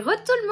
re tout le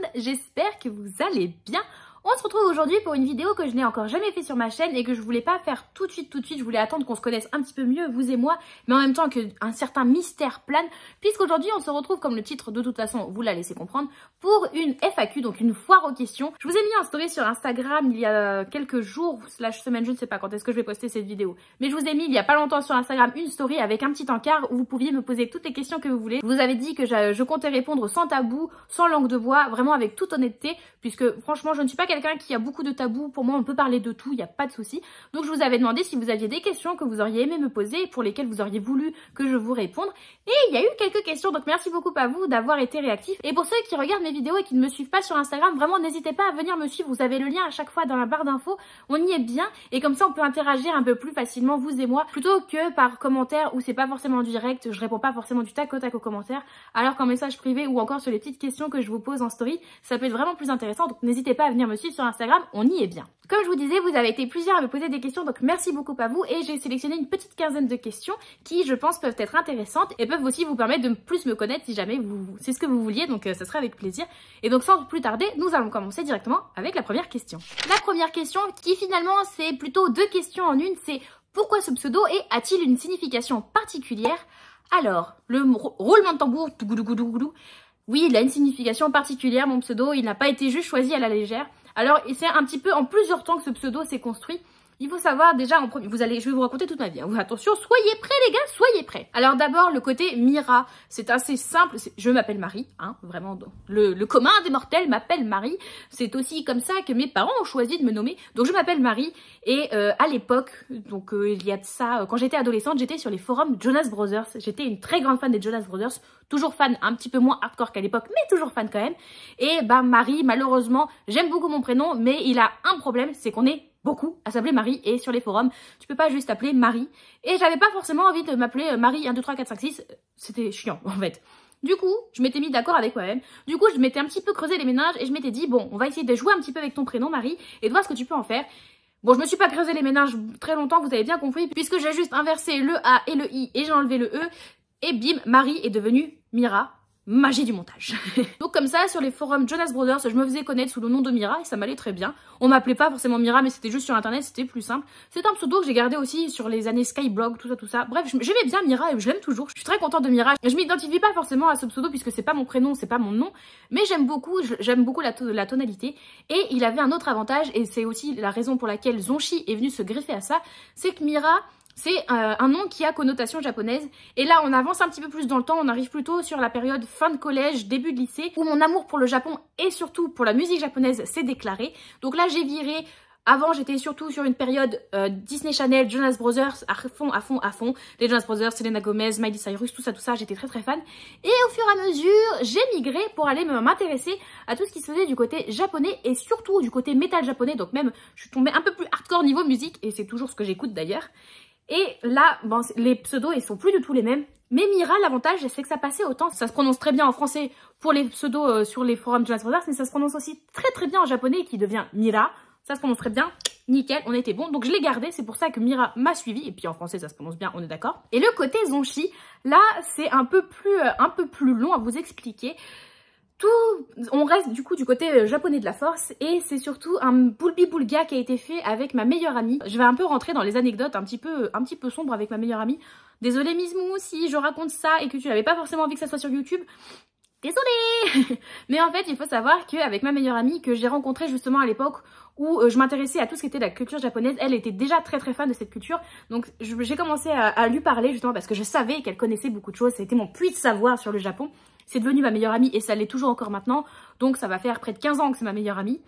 monde J'espère que vous allez bien. On se retrouve aujourd'hui pour une vidéo que je n'ai encore jamais fait sur ma chaîne et que je voulais pas faire tout de suite, tout de suite. Je voulais attendre qu'on se connaisse un petit peu mieux, vous et moi, mais en même temps qu'un certain mystère plane, puisqu'aujourd'hui on se retrouve, comme le titre de toute façon vous l'a laissé comprendre, pour une FAQ, donc une foire aux questions. Je vous ai mis un story sur Instagram il y a quelques jours, slash semaine, je ne sais pas quand est-ce que je vais poster cette vidéo, mais je vous ai mis il y a pas longtemps sur Instagram une story avec un petit encart où vous pouviez me poser toutes les questions que vous voulez. Je vous avais dit que je comptais répondre sans tabou, sans langue de bois, vraiment avec toute honnêteté, puisque franchement je ne suis pas quelqu'un qui a beaucoup de tabous. Pour moi, on peut parler de tout, il n'y a pas de souci. Donc, je vous avais demandé si vous aviez des questions que vous auriez aimé me poser, pour lesquelles vous auriez voulu que je vous réponde. Et il y a eu quelques questions, donc merci beaucoup à vous d'avoir été réactif. Et pour ceux qui regardent mes vidéos et qui ne me suivent pas sur Instagram, vraiment, n'hésitez pas à venir me suivre. Vous avez le lien à chaque fois dans la barre d'infos. On y est bien. Et comme ça, on peut interagir un peu plus facilement, vous et moi, plutôt que par commentaire où c'est pas forcément direct. Je réponds pas forcément du tac au tac aux commentaires. Alors qu'en message privé ou encore sur les petites questions que je vous pose en story, ça peut être vraiment plus intéressant. Donc, n'hésitez pas à venir me suivre sur Instagram, on y est bien. Comme je vous disais, vous avez été plusieurs à me poser des questions, donc merci beaucoup à vous. Et j'ai sélectionné une petite quinzaine de questions qui, je pense, peuvent être intéressantes et peuvent aussi vous permettre de plus me connaître si jamais vous, c'est ce que vous vouliez, donc euh, ce ça sera avec plaisir. Et donc, sans plus tarder, nous allons commencer directement avec la première question. La première question, qui finalement, c'est plutôt deux questions en une, c'est pourquoi ce pseudo et a-t-il une signification particulière Alors, le roulement de tambour, oui, il a une signification particulière, mon pseudo, il n'a pas été juste choisi à la légère. Alors, c'est un petit peu en plusieurs temps que ce pseudo s'est construit. Il faut savoir déjà en premier, vous allez, je vais vous raconter toute ma vie. Hein. Attention, soyez prêts les gars, soyez prêts. Alors d'abord le côté Mira, c'est assez simple. Je m'appelle Marie, hein, vraiment. Le, commun des mortels m'appelle Marie. C'est aussi comme ça que mes parents ont choisi de me nommer. Donc je m'appelle Marie et euh, à l'époque, donc euh, il y a de ça, euh, quand j'étais adolescente, j'étais sur les forums Jonas Brothers. J'étais une très grande fan des Jonas Brothers, toujours fan, un petit peu moins hardcore qu'à l'époque, mais toujours fan quand même. Et bah Marie, malheureusement, j'aime beaucoup mon prénom, mais il a un problème, c'est qu'on est beaucoup à s'appeler Marie et sur les forums, tu peux pas juste appeler Marie. Et j'avais pas forcément envie de m'appeler euh, Marie 1, 2, 3, 4, 5, 6. C'était chiant en fait. Du coup, je m'étais mis d'accord avec moi-même. Du coup, je m'étais un petit peu creusé les ménages et je m'étais dit, bon, on va essayer de jouer un petit peu avec ton prénom, Marie, et de voir ce que tu peux en faire. Bon, je me suis pas creusé les ménages très longtemps, vous avez bien compris, puisque j'ai juste inversé le A et le I et j'ai enlevé le E. Et bim, Marie est devenue Mira magie du montage. Donc comme ça, sur les forums Jonas Brothers, je me faisais connaître sous le nom de Mira et ça m'allait très bien. On m'appelait pas forcément Mira, mais c'était juste sur internet, c'était plus simple. C'est un pseudo que j'ai gardé aussi sur les années Skyblog, tout ça, tout ça. Bref, j'aimais bien Mira et je l'aime toujours. Je suis très contente de Mira. Je m'identifie pas forcément à ce pseudo puisque c'est pas mon prénom, c'est pas mon nom, mais j'aime beaucoup, j'aime beaucoup la, la tonalité. Et il avait un autre avantage et c'est aussi la raison pour laquelle Zonchi est venu se greffer à ça, c'est que Mira c'est euh, un nom qui a connotation japonaise. Et là, on avance un petit peu plus dans le temps, on arrive plutôt sur la période fin de collège, début de lycée, où mon amour pour le Japon et surtout pour la musique japonaise s'est déclaré. Donc là, j'ai viré avant, j'étais surtout sur une période euh, Disney Channel, Jonas Brothers, à fond, à fond, à fond. Les Jonas Brothers, Selena Gomez, Miley Cyrus, tout ça, tout ça, j'étais très très fan. Et au fur et à mesure, j'ai migré pour aller m'intéresser à tout ce qui se faisait du côté japonais et surtout du côté métal japonais. Donc même, je suis tombée un peu plus hardcore niveau musique et c'est toujours ce que j'écoute d'ailleurs. Et là, les pseudos, ils sont plus du tout les mêmes. Mais Mira, l'avantage, c'est que ça passait autant. Ça se prononce très bien en français pour les pseudos euh, sur les forums de Jonas Brothers, mais ça se prononce aussi très très bien en japonais qui devient Mira. Ça se prononce très bien, nickel, on était bon. Donc je l'ai gardé, c'est pour ça que Mira m'a suivi. Et puis en français, ça se prononce bien, on est d'accord. Et le côté Zonchi, là, c'est un peu plus euh, un peu plus long à vous expliquer on reste du coup du côté euh, japonais de la force et c'est surtout un boulbi boulga qui a été fait avec ma meilleure amie. Je vais un peu rentrer dans les anecdotes un petit peu, euh, un petit peu sombres avec ma meilleure amie. Désolée Mismou si je raconte ça et que tu n'avais pas forcément envie que ça soit sur YouTube. Désolée Mais en fait, il faut savoir qu'avec ma meilleure amie que j'ai rencontrée justement à l'époque où euh, je m'intéressais à tout ce qui était la culture japonaise, elle était déjà très très fan de cette culture, donc j'ai commencé à, à, lui parler justement parce que je savais qu'elle connaissait beaucoup de choses, c'était mon puits de savoir sur le Japon, c'est devenu ma meilleure amie et ça l'est toujours encore maintenant. Donc ça va faire près de 15 ans que c'est ma meilleure amie.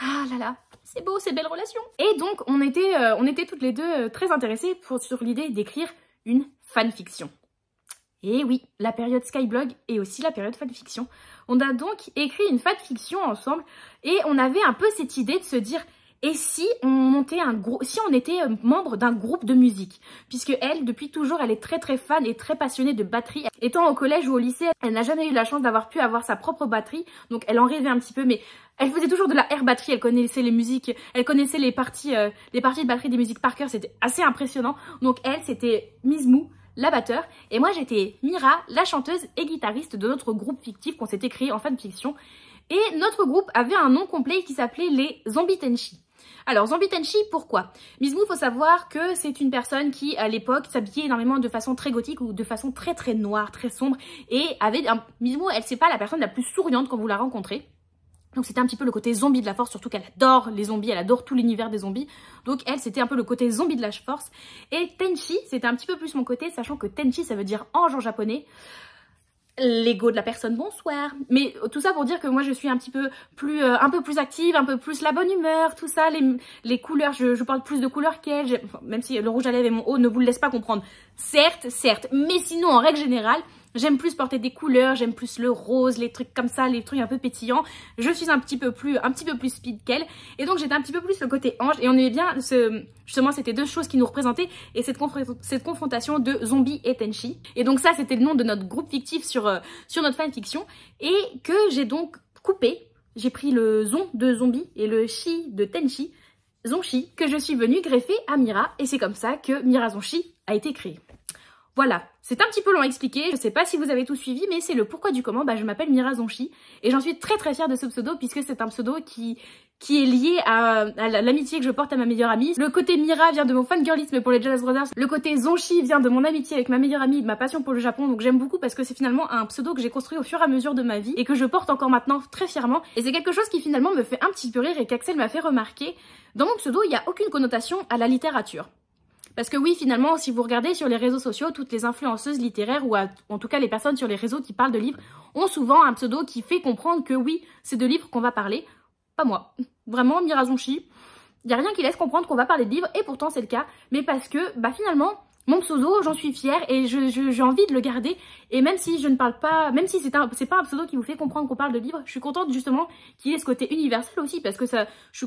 Ah là là, c'est beau, c'est belle relation. Et donc on était, euh, on était toutes les deux euh, très intéressées pour, sur l'idée d'écrire une fanfiction. Et oui, la période Skyblog et aussi la période fanfiction. On a donc écrit une fanfiction ensemble et on avait un peu cette idée de se dire et si on montait un groupe, si on était euh, membre d'un groupe de musique, puisque elle, depuis toujours, elle est très très fan et très passionnée de batterie. Étant au collège ou au lycée, elle n'a jamais eu la chance d'avoir pu avoir sa propre batterie, donc elle en rêvait un petit peu, mais elle faisait toujours de la air batterie, elle connaissait les musiques, elle connaissait les parties, euh, les parties de batterie des musiques par cœur, c'était assez impressionnant. Donc elle, c'était Miss Mou, la batteur, et moi j'étais Mira, la chanteuse et guitariste de notre groupe fictif qu'on s'était créé en fanfiction. Et notre groupe avait un nom complet qui s'appelait les Zombie Tenchi. Alors, zombie Tenchi, pourquoi Mizmu, faut savoir que c'est une personne qui, à l'époque, s'habillait énormément de façon très gothique ou de façon très très noire, très sombre, et avait un... Mizmu, elle, c'est pas la personne la plus souriante quand vous la rencontrez. Donc c'était un petit peu le côté zombie de la force, surtout qu'elle adore les zombies, elle adore tout l'univers des zombies. Donc elle, c'était un peu le côté zombie de la force. Et Tenchi, c'était un petit peu plus mon côté, sachant que Tenchi, ça veut dire ange en japonais l'ego de la personne bonsoir mais tout ça pour dire que moi je suis un petit peu plus euh, un peu plus active un peu plus la bonne humeur tout ça les, les couleurs je, je, parle plus de couleurs qu'elle même si le rouge à lèvres et mon haut ne vous le laisse pas comprendre certes certes mais sinon en règle générale J'aime plus porter des couleurs, j'aime plus le rose, les trucs comme ça, les trucs un peu pétillants. Je suis un petit peu plus, un petit peu plus speed qu'elle. Et donc j'étais un petit peu plus le côté ange. Et on aimait bien ce, justement, c'était deux choses qui nous représentaient. Et cette, cette confrontation de zombie et Tenchi. Et donc ça, c'était le nom de notre groupe fictif sur, euh, sur notre fanfiction. Et que j'ai donc coupé. J'ai pris le zon de zombie et le chi de Tenchi. Zonchi que je suis venue greffer à Mira et c'est comme ça que Mira Zonchi a été créée. Voilà, c'est un petit peu long à expliquer, je sais pas si vous avez tout suivi, mais c'est le pourquoi du comment. Bah, je m'appelle Mira Zonchi et j'en suis très très fière de ce pseudo puisque c'est un pseudo qui, qui est lié à, l'amitié que je porte à ma meilleure amie. Le côté Mira vient de mon fangirlisme pour les Jazz Brothers, le côté Zonchi vient de mon amitié avec ma meilleure amie de ma passion pour le Japon, donc j'aime beaucoup parce que c'est finalement un pseudo que j'ai construit au fur et à mesure de ma vie et que je porte encore maintenant très fièrement. Et c'est quelque chose qui finalement me fait un petit peu rire et qu'Axel m'a fait remarquer. Dans mon pseudo, il n'y a aucune connotation à la littérature. Parce que oui, finalement, si vous regardez sur les réseaux sociaux, toutes les influenceuses littéraires, ou en tout cas les personnes sur les réseaux qui parlent de livres, ont souvent un pseudo qui fait comprendre que oui, c'est de livres qu'on va parler. Pas moi. Vraiment, Mirazonchi. Il n'y a rien qui laisse comprendre qu'on va parler de livres, et pourtant c'est le cas. Mais parce que, bah finalement, mon pseudo, j'en suis fière et j'ai envie de le garder. Et même si je ne parle pas, même si c'est pas un pseudo qui vous fait comprendre qu'on parle de livres, je suis contente justement qu'il ait ce côté universel aussi parce que ça, je suis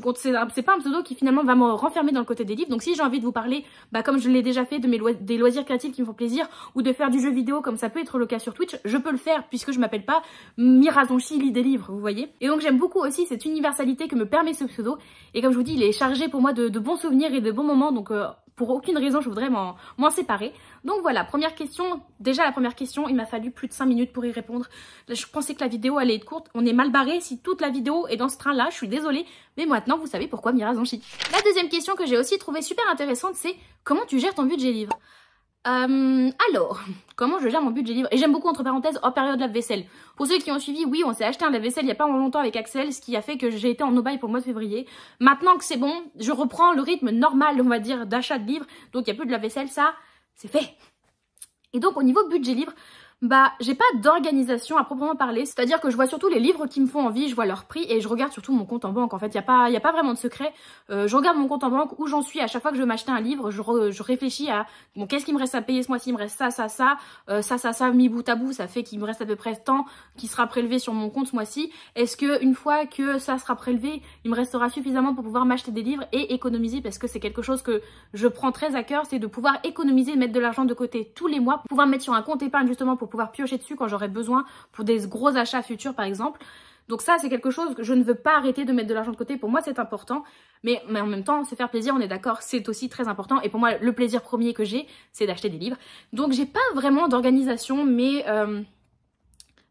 c'est pas un pseudo qui finalement va me renfermer dans le côté des livres. Donc si j'ai envie de vous parler, bah comme je l'ai déjà fait, de mes loisirs créatifs qui me font plaisir ou de faire du jeu vidéo comme ça peut être le cas sur Twitch, je peux le faire puisque je m'appelle pas Mirazonchi chili des livres, vous voyez. Et donc j'aime beaucoup aussi cette universalité que me permet ce pseudo. Et comme je vous dis, il est chargé pour moi de, bons souvenirs et de bons moments. Donc euh, pour aucune raison, je voudrais m'en séparer. Donc voilà, première question. Déjà, la première question, il m'a fallu plus de 5 minutes pour y répondre. Je pensais que la vidéo allait être courte. On est mal barré si toute la vidéo est dans ce train-là. Je suis désolée. Mais maintenant, vous savez pourquoi Mira La deuxième question que j'ai aussi trouvée super intéressante, c'est comment tu gères ton budget livre euh, alors, comment je gère mon budget libre Et j'aime beaucoup, entre parenthèses, en période de lave-vaisselle. Pour ceux qui ont suivi, oui, on s'est acheté un lave-vaisselle il n'y a pas longtemps avec Axel, ce qui a fait que j'ai été en no pour le mois de février. Maintenant que c'est bon, je reprends le rythme normal, on va dire, d'achat de livres. Donc, il n'y a plus de lave-vaisselle, ça, c'est fait. Et donc, au niveau budget livre, bah j'ai pas d'organisation à proprement parler, c'est-à-dire que je vois surtout les livres qui me font envie, je vois leur prix et je regarde surtout mon compte en banque. En fait, il y a pas y a pas vraiment de secret. Euh, je regarde mon compte en banque où j'en suis à chaque fois que je veux m'acheter un livre, je, réfléchis à bon qu'est-ce qu'il me reste à payer ce mois-ci, il me reste ça ça ça, euh, ça ça ça mi bout à bout, ça fait qu'il me reste à peu près tant qui sera prélevé sur mon compte ce mois-ci. Est-ce que une fois que ça sera prélevé, il me restera suffisamment pour pouvoir m'acheter des livres et économiser parce que c'est quelque chose que je prends très à cœur, c'est de pouvoir économiser, mettre de l'argent de côté tous les mois, pouvoir mettre sur un compte épargne justement pour pouvoir piocher dessus quand j'aurai besoin pour des gros achats futurs par exemple. Donc ça, c'est quelque chose que je ne veux pas arrêter de mettre de l'argent de côté. Pour moi, c'est important. Mais, mais, en même temps, se faire plaisir, on est d'accord, c'est aussi très important. Et pour moi, le plaisir premier que j'ai, c'est d'acheter des livres. Donc j'ai pas vraiment d'organisation, mais... Euh,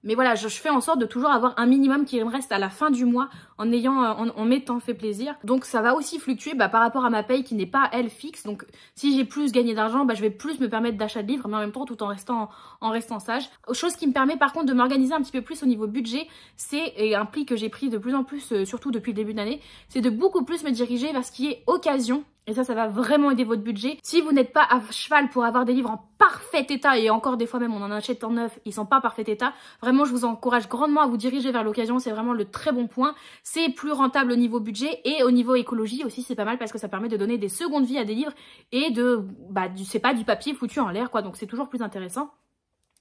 mais voilà, je, fais en sorte de toujours avoir un minimum qui me reste à la fin du mois en ayant, euh, en, en m'étant fait plaisir. Donc ça va aussi fluctuer bah, par rapport à ma paye qui n'est pas elle fixe. Donc si j'ai plus gagné d'argent, bah, je vais plus me permettre d'achat de livres, mais en même temps tout en restant, en restant sage. Chose qui me permet par contre de m'organiser un petit peu plus au niveau budget, c'est et un prix que j'ai pris de plus en plus, euh, surtout depuis le début de l'année, c'est de beaucoup plus me diriger vers ce qui est occasion et ça, ça va vraiment aider votre budget. Si vous n'êtes pas à cheval pour avoir des livres en parfait état, et encore des fois même on en achète en neuf, ils sont pas en parfait état, vraiment je vous encourage grandement à vous diriger vers l'occasion, c'est vraiment le très bon point. C'est plus rentable au niveau budget et au niveau écologie aussi, c'est pas mal parce que ça permet de donner des secondes vies à des livres et de, bah, c'est pas du papier foutu en l'air quoi, donc c'est toujours plus intéressant.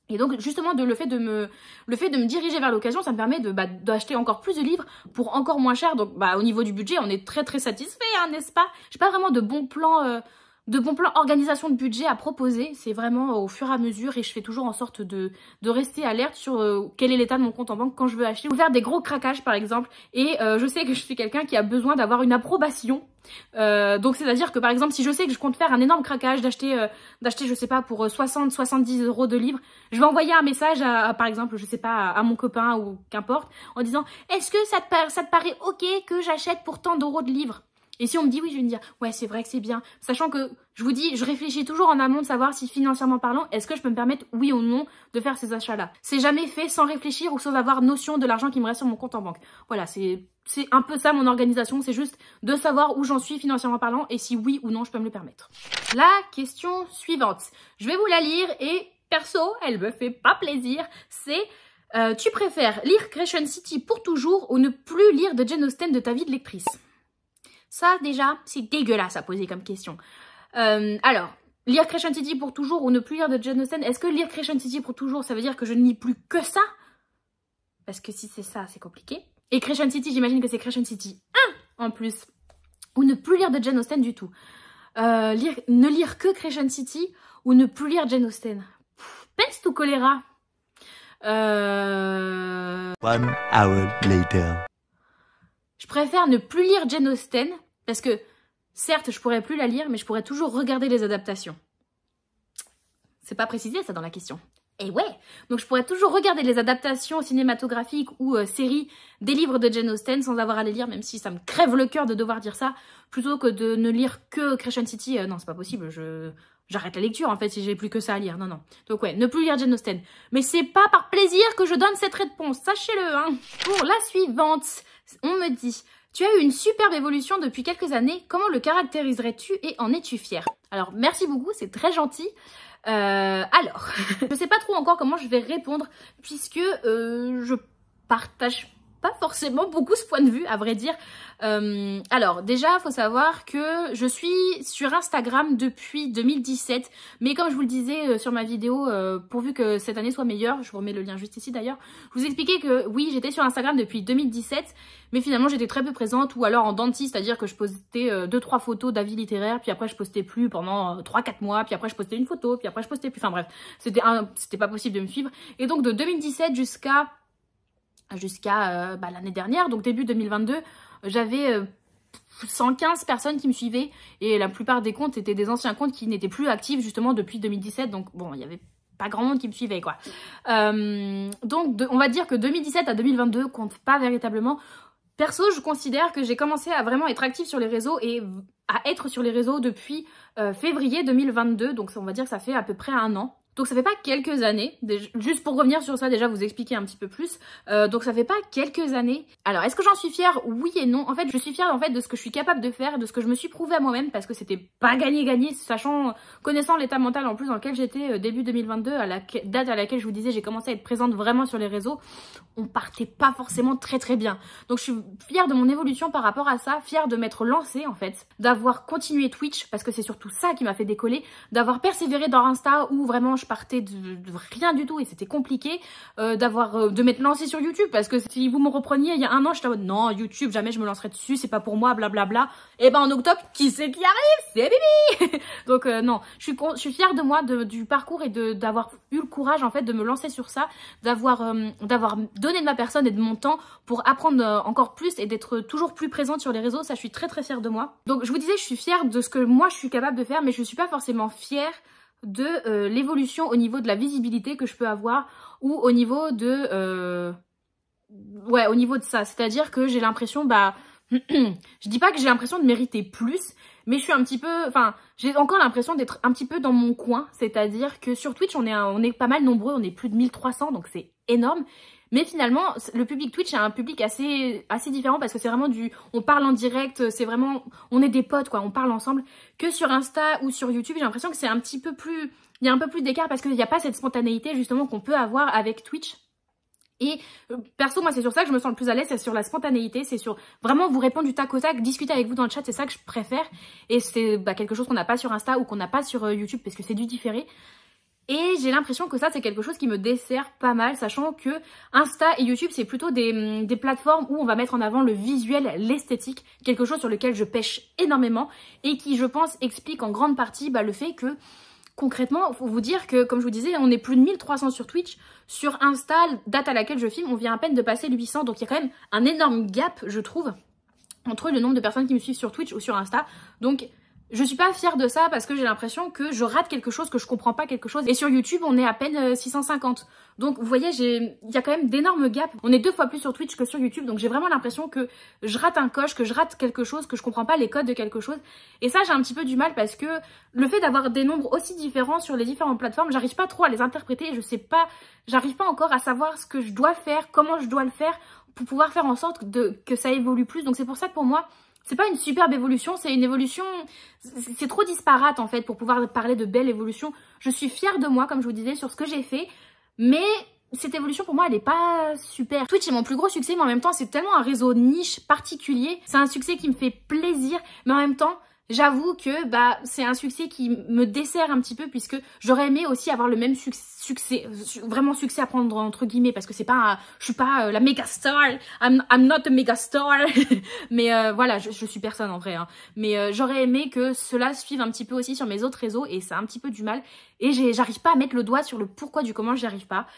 Et donc justement de, le, fait de me, le fait de me diriger vers l'occasion, ça me permet de bah, d'acheter encore plus de livres pour encore moins cher. Donc bah, au niveau du budget, on est très très satisfait, hein, n'est-ce pas J'ai pas vraiment de bons plans euh, de bons plans organisation de budget à proposer. C'est vraiment euh, au fur et à mesure et je fais toujours en sorte de, rester alerte sur euh, quel est l'état de mon compte en banque quand je veux acheter ou faire des gros craquages par exemple. Et euh, je sais que je suis quelqu'un qui a besoin d'avoir une approbation. donc c'est-à-dire que par exemple si je sais que je compte faire un énorme craquage d'acheter d'acheter je sais pas pour 60 70 euros de livres, je vais envoyer un message à, par exemple je sais pas à mon copain ou qu'importe en disant est-ce que ça te, ça te paraît ok que j'achète pour tant d'euros de livres et si on me dit oui, je vais me dire, ouais, c'est vrai que c'est bien. Sachant que, je vous dis, je réfléchis toujours en amont de savoir si financièrement parlant, est-ce que je peux me permettre, oui ou non, de faire ces achats-là. C'est jamais fait sans réfléchir ou sans avoir notion de l'argent qui me reste sur mon compte en banque. Voilà, c'est un peu ça mon organisation, c'est juste de savoir où j'en suis financièrement parlant et si oui ou non je peux me le permettre. La question suivante, je vais vous la lire et perso, elle me fait pas plaisir, c'est... Euh, tu préfères lire Creation City pour toujours ou ne plus lire de Jane Austen de ta vie de lectrice ça, déjà, c'est dégueulasse à poser comme question. Euh, alors, lire Creation City pour toujours ou ne plus lire de Jane Austen, est-ce que lire Creation City pour toujours, ça veut dire que je ne lis plus que ça Parce que si c'est ça, c'est compliqué. Et Creation City, j'imagine que c'est Creation City 1 en plus. Ou ne plus lire de Jane Austen du tout. Euh, lire, ne lire que Creation City ou ne plus lire Jane Austen. peste ou choléra euh... One hour later. Je préfère ne plus lire Jane Austen parce que, certes, je pourrais plus la lire, mais je pourrais toujours regarder les adaptations. C'est pas précisé ça dans la question. Et ouais Donc je pourrais toujours regarder les adaptations cinématographiques ou euh, séries des livres de Jane Austen sans avoir à les lire, même si ça me crève le cœur de devoir dire ça, plutôt que de ne lire que Crescent City. Euh, non, c'est pas possible, je... J'arrête la lecture en fait si j'ai plus que ça à lire. Non, non. Donc ouais, ne plus lire Jane Austen. Mais c'est pas par plaisir que je donne cette réponse, sachez-le, hein. Pour la suivante, on me dit tu as eu une superbe évolution depuis quelques années. Comment le caractériserais-tu et en es-tu fière Alors, merci beaucoup, c'est très gentil. Euh, alors, je ne sais pas trop encore comment je vais répondre puisque euh, je partage pas forcément beaucoup ce point de vue, à vrai dire. Euh, alors déjà, faut savoir que je suis sur Instagram depuis 2017, mais comme je vous le disais euh, sur ma vidéo, euh, pourvu que cette année soit meilleure, je vous remets le lien juste ici d'ailleurs, je vous expliquais que oui, j'étais sur Instagram depuis 2017, mais finalement j'étais très peu présente ou alors en dentiste, c'est-à-dire que je postais 2-3 photos d'avis littéraires, puis après je postais plus pendant 3-4 mois, puis après je postais une photo, puis après je postais plus, enfin bref, c'était pas possible de me suivre. Et donc de 2017 jusqu'à jusqu'à bah, l'année dernière, donc début 2022, j'avais 115 euh, personnes qui me suivaient et la plupart des comptes étaient des anciens comptes qui n'étaient plus actifs justement depuis 2017. Donc bon, il n'y avait pas grand monde qui me suivait quoi. Euh, donc on va dire que 2017 à 2022 compte pas véritablement. Perso, je considère que j'ai commencé à vraiment être active sur les réseaux et à être sur les réseaux depuis euh, février 2022. Donc on va dire que ça fait à peu près un an donc ça fait pas quelques années, juste pour revenir sur ça déjà vous expliquer un petit peu plus, euh, donc ça fait pas quelques années. Alors est-ce que j'en suis fière Oui et non. En fait je suis fière en fait de ce que je suis capable de faire, de ce que je me suis prouvé à moi-même parce que c'était pas gagné-gagné, sachant, connaissant l'état mental en plus dans lequel j'étais euh, début 2022, à la date à laquelle je vous disais j'ai commencé à être présente vraiment sur les réseaux, on partait pas forcément très très bien. Donc je suis fière de mon évolution par rapport à ça, fière de m'être lancée en fait, d'avoir continué Twitch parce que c'est surtout ça qui m'a fait décoller, d'avoir persévéré dans Insta où vraiment je de, rien du tout et c'était compliqué euh, d'avoir euh, de m'être lancée sur YouTube parce que si vous me repreniez il y a un an, j'étais en mode non, YouTube, jamais je me lancerai dessus, c'est pas pour moi, blablabla. Et eh ben en octobre, qui c'est qui arrive C'est Bibi Donc euh, non, je suis, je suis fière de moi, du parcours et d'avoir eu le courage en fait de me lancer sur ça, d'avoir d'avoir donné de ma personne et de mon temps pour apprendre encore plus et d'être toujours plus présente sur les réseaux. Ça, je suis très très fière de moi. Donc je vous disais, je suis fière de ce que moi je suis capable de faire, mais je suis pas forcément fière de euh, l'évolution au niveau de la visibilité que je peux avoir ou au niveau de... Euh, ouais, au niveau de ça. C'est-à-dire que j'ai l'impression, bah... je dis pas que j'ai l'impression de mériter plus, mais je suis un petit peu... Enfin, j'ai encore l'impression d'être un petit peu dans mon coin. C'est-à-dire que sur Twitch, on est, on est pas mal nombreux, on est plus de 1300, donc c'est énorme. Mais finalement, le public Twitch a un public assez, assez différent parce que c'est vraiment du... On parle en direct, euh, c'est vraiment... On est des potes, quoi, on parle ensemble. Que sur Insta ou sur YouTube, j'ai l'impression que c'est un petit peu plus... Il y a un peu plus d'écart parce qu'il n'y a pas cette spontanéité, justement, qu'on peut avoir avec Twitch. Et euh, perso, moi, c'est sur ça que je me sens le plus à l'aise, c'est sur la spontanéité, c'est sur vraiment vous répondre du tac au tac, discuter avec vous dans le chat, c'est ça que je préfère. Et c'est bah, quelque chose qu'on n'a pas sur Insta ou qu'on n'a pas sur euh, YouTube parce que c'est du différé. Et j'ai l'impression que ça, c'est quelque chose qui me dessert pas mal, sachant que Insta et YouTube, c'est plutôt mm, des, plateformes où on va mettre en avant le visuel, l'esthétique, quelque chose sur lequel je pêche énormément et qui, je pense, explique en grande partie bah, le fait que concrètement, faut vous dire que, comme je vous disais, on est plus de 1300 sur Twitch. Sur Insta, date à laquelle je filme, on vient à peine de passer 800. Donc il y a quand même un énorme gap, je trouve, entre le nombre de personnes qui me suivent sur Twitch ou sur Insta. Donc je suis pas fière de ça parce que j'ai l'impression que je rate quelque chose, que je comprends pas quelque chose. Et sur YouTube, on est à peine 650. Euh, Donc vous voyez, il y a quand même d'énormes gaps. On est deux fois plus sur Twitch que sur YouTube. Donc j'ai vraiment l'impression que je rate un coche, que je rate quelque chose, que je comprends pas les codes de quelque chose. Et ça, j'ai un petit peu du mal parce que le fait d'avoir des nombres aussi différents sur les différentes plateformes, j'arrive pas trop à les interpréter. Je sais pas, j'arrive pas encore à savoir ce que je dois faire, comment je dois le faire pour pouvoir faire en sorte de, que ça évolue plus. Donc c'est pour ça que pour moi, c'est pas une superbe évolution, c'est une évolution, c'est trop disparate en fait pour pouvoir parler de belle évolution. Je suis fière de moi, comme je vous disais, sur ce que j'ai fait, mais cette évolution pour moi elle est pas super. Twitch est mon plus gros succès mais en même temps c'est tellement un réseau niche particulier, c'est un succès qui me fait plaisir mais en même temps J'avoue que bah c'est un succès qui me dessert un petit peu puisque j'aurais aimé aussi avoir le même succès, vraiment succès à prendre entre guillemets parce que c'est pas, je suis pas euh, la méga star, I'm, I'm not a méga star, mais euh, voilà, je, suis personne en vrai. Hein. Mais euh, j'aurais aimé que cela suive un petit peu aussi sur mes autres réseaux et ça un petit peu du mal et j'arrive pas à mettre le doigt sur le pourquoi du comment j'y arrive pas.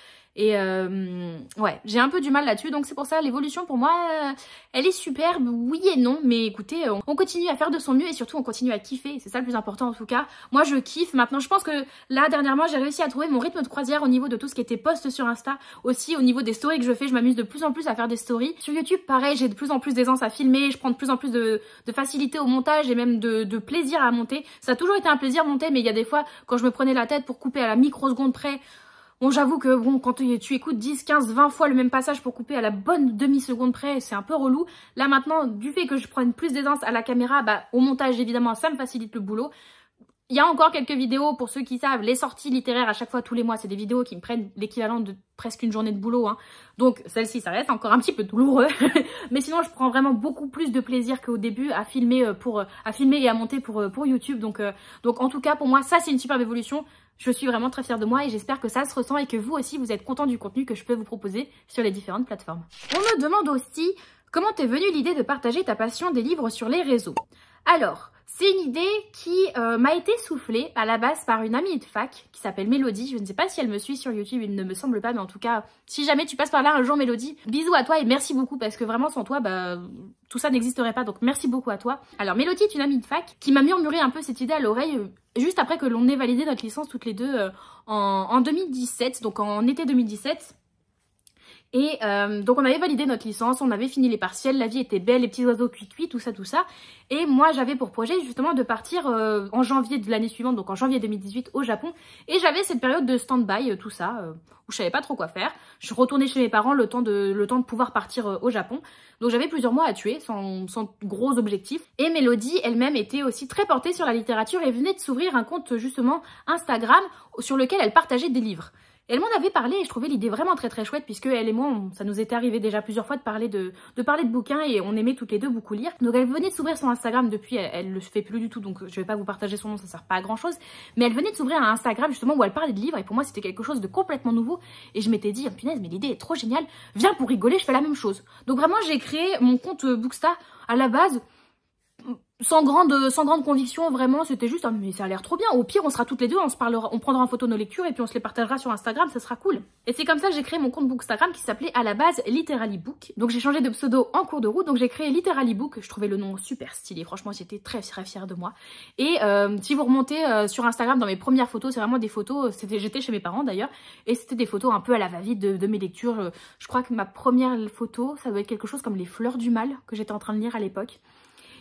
Et euh, ouais, j'ai un peu du mal là-dessus, donc c'est pour ça, l'évolution pour moi, euh, elle est superbe, oui et non, mais écoutez, on, continue à faire de son mieux et surtout on continue à kiffer, c'est ça le plus important en tout cas. Moi je kiffe maintenant, je pense que là dernièrement j'ai réussi à trouver mon rythme de croisière au niveau de tout ce qui était post sur Insta, aussi au niveau des stories que je fais, je m'amuse de plus en plus à faire des stories. Sur YouTube pareil, j'ai de plus en plus d'aisance à filmer, je prends de plus en plus de, facilité au montage et même de, de plaisir à monter. Ça a toujours été un plaisir monter, mais il y a des fois quand je me prenais la tête pour couper à la microseconde près, Bon, j'avoue que bon, quand tu écoutes 10, 15, 20 fois le même passage pour couper à la bonne demi-seconde près, c'est un peu relou. Là maintenant, du fait que je prenne plus d'aisance à la caméra, bah, au montage évidemment, ça me facilite le boulot. Il y a encore quelques vidéos, pour ceux qui savent, les sorties littéraires à chaque fois tous les mois, c'est des vidéos qui me prennent l'équivalent de presque une journée de boulot. Hein. Donc celle-ci, ça reste encore un petit peu douloureux. Mais sinon, je prends vraiment beaucoup plus de plaisir qu'au début à filmer, euh, pour, euh, à filmer et à monter pour, euh, pour YouTube. Donc, donc en tout cas, pour moi, ça, c'est une superbe évolution. Je suis vraiment très fière de moi et j'espère que ça se ressent et que vous aussi vous êtes content du contenu que je peux vous proposer sur les différentes plateformes. On me demande aussi comment t'es venue l'idée de partager ta passion des livres sur les réseaux. Alors, c'est une idée qui euh, m'a été soufflée à la base par une amie de fac qui s'appelle Mélodie. Je ne sais pas si elle me suit sur YouTube, il ne me semble pas, mais en tout cas, si jamais tu passes par là un jour, Mélodie, bisous à toi et merci beaucoup parce que vraiment sans toi, bah, tout ça n'existerait pas, donc merci beaucoup à toi. Alors Mélodie est une amie de fac qui m'a murmuré un peu cette idée à l'oreille euh, juste après que l'on ait validé notre licence toutes les deux euh, en 2017, donc en été 2017. Et euh, donc on avait validé notre licence, on avait fini les partiels, la vie était belle, les petits oiseaux cuit-cuit, tout ça, tout ça. Et moi j'avais pour projet justement de partir euh, en janvier de l'année suivante, donc en janvier 2018 au Japon. Et j'avais cette période de stand-by, euh, tout ça, où je savais pas trop quoi faire. Je retournais chez mes parents le temps de, le temps de pouvoir partir au Japon. Donc j'avais plusieurs mois à tuer, sans, gros objectifs. Et Mélodie elle-même était aussi très portée sur la littérature et venait de s'ouvrir un compte justement Instagram sur lequel elle partageait des livres elle m'en avait parlé et je trouvais l'idée vraiment très très chouette puisque elle et moi, ça nous était arrivé déjà plusieurs fois de parler de, parler de bouquins et on aimait toutes les deux beaucoup lire. Donc elle venait de s'ouvrir son Instagram depuis, elle, ne le fait plus du tout donc je vais pas vous partager son nom, ça sert pas à grand chose. Mais elle venait de s'ouvrir un Instagram justement où elle parlait de livres et pour moi c'était quelque chose de complètement nouveau et je m'étais dit, oh, punaise mais l'idée est trop géniale, viens pour rigoler, je fais la même chose. Donc vraiment j'ai créé mon compte euh, Booksta à la base sans grande, sans grande conviction, vraiment, c'était juste, hein, mais ça a l'air trop bien. Au pire, on sera toutes les deux, on se parlera, on prendra en photo nos lectures et puis on se les partagera sur Instagram, ça sera cool. Et c'est comme ça que j'ai créé mon compte book Instagram qui s'appelait à la base Literally Book. Donc j'ai changé de pseudo en cours de route, donc j'ai créé Literally Book. Je trouvais le nom super stylé, franchement, j'étais très, très fière de moi. Et euh, si vous remontez euh, sur Instagram dans mes premières photos, c'est vraiment des photos, euh, c'était, j'étais chez mes parents d'ailleurs, et c'était des photos un peu à la va-vite de, mes lectures. je crois que ma première photo, ça doit être quelque chose comme Les Fleurs du Mal que j'étais en train de lire à l'époque.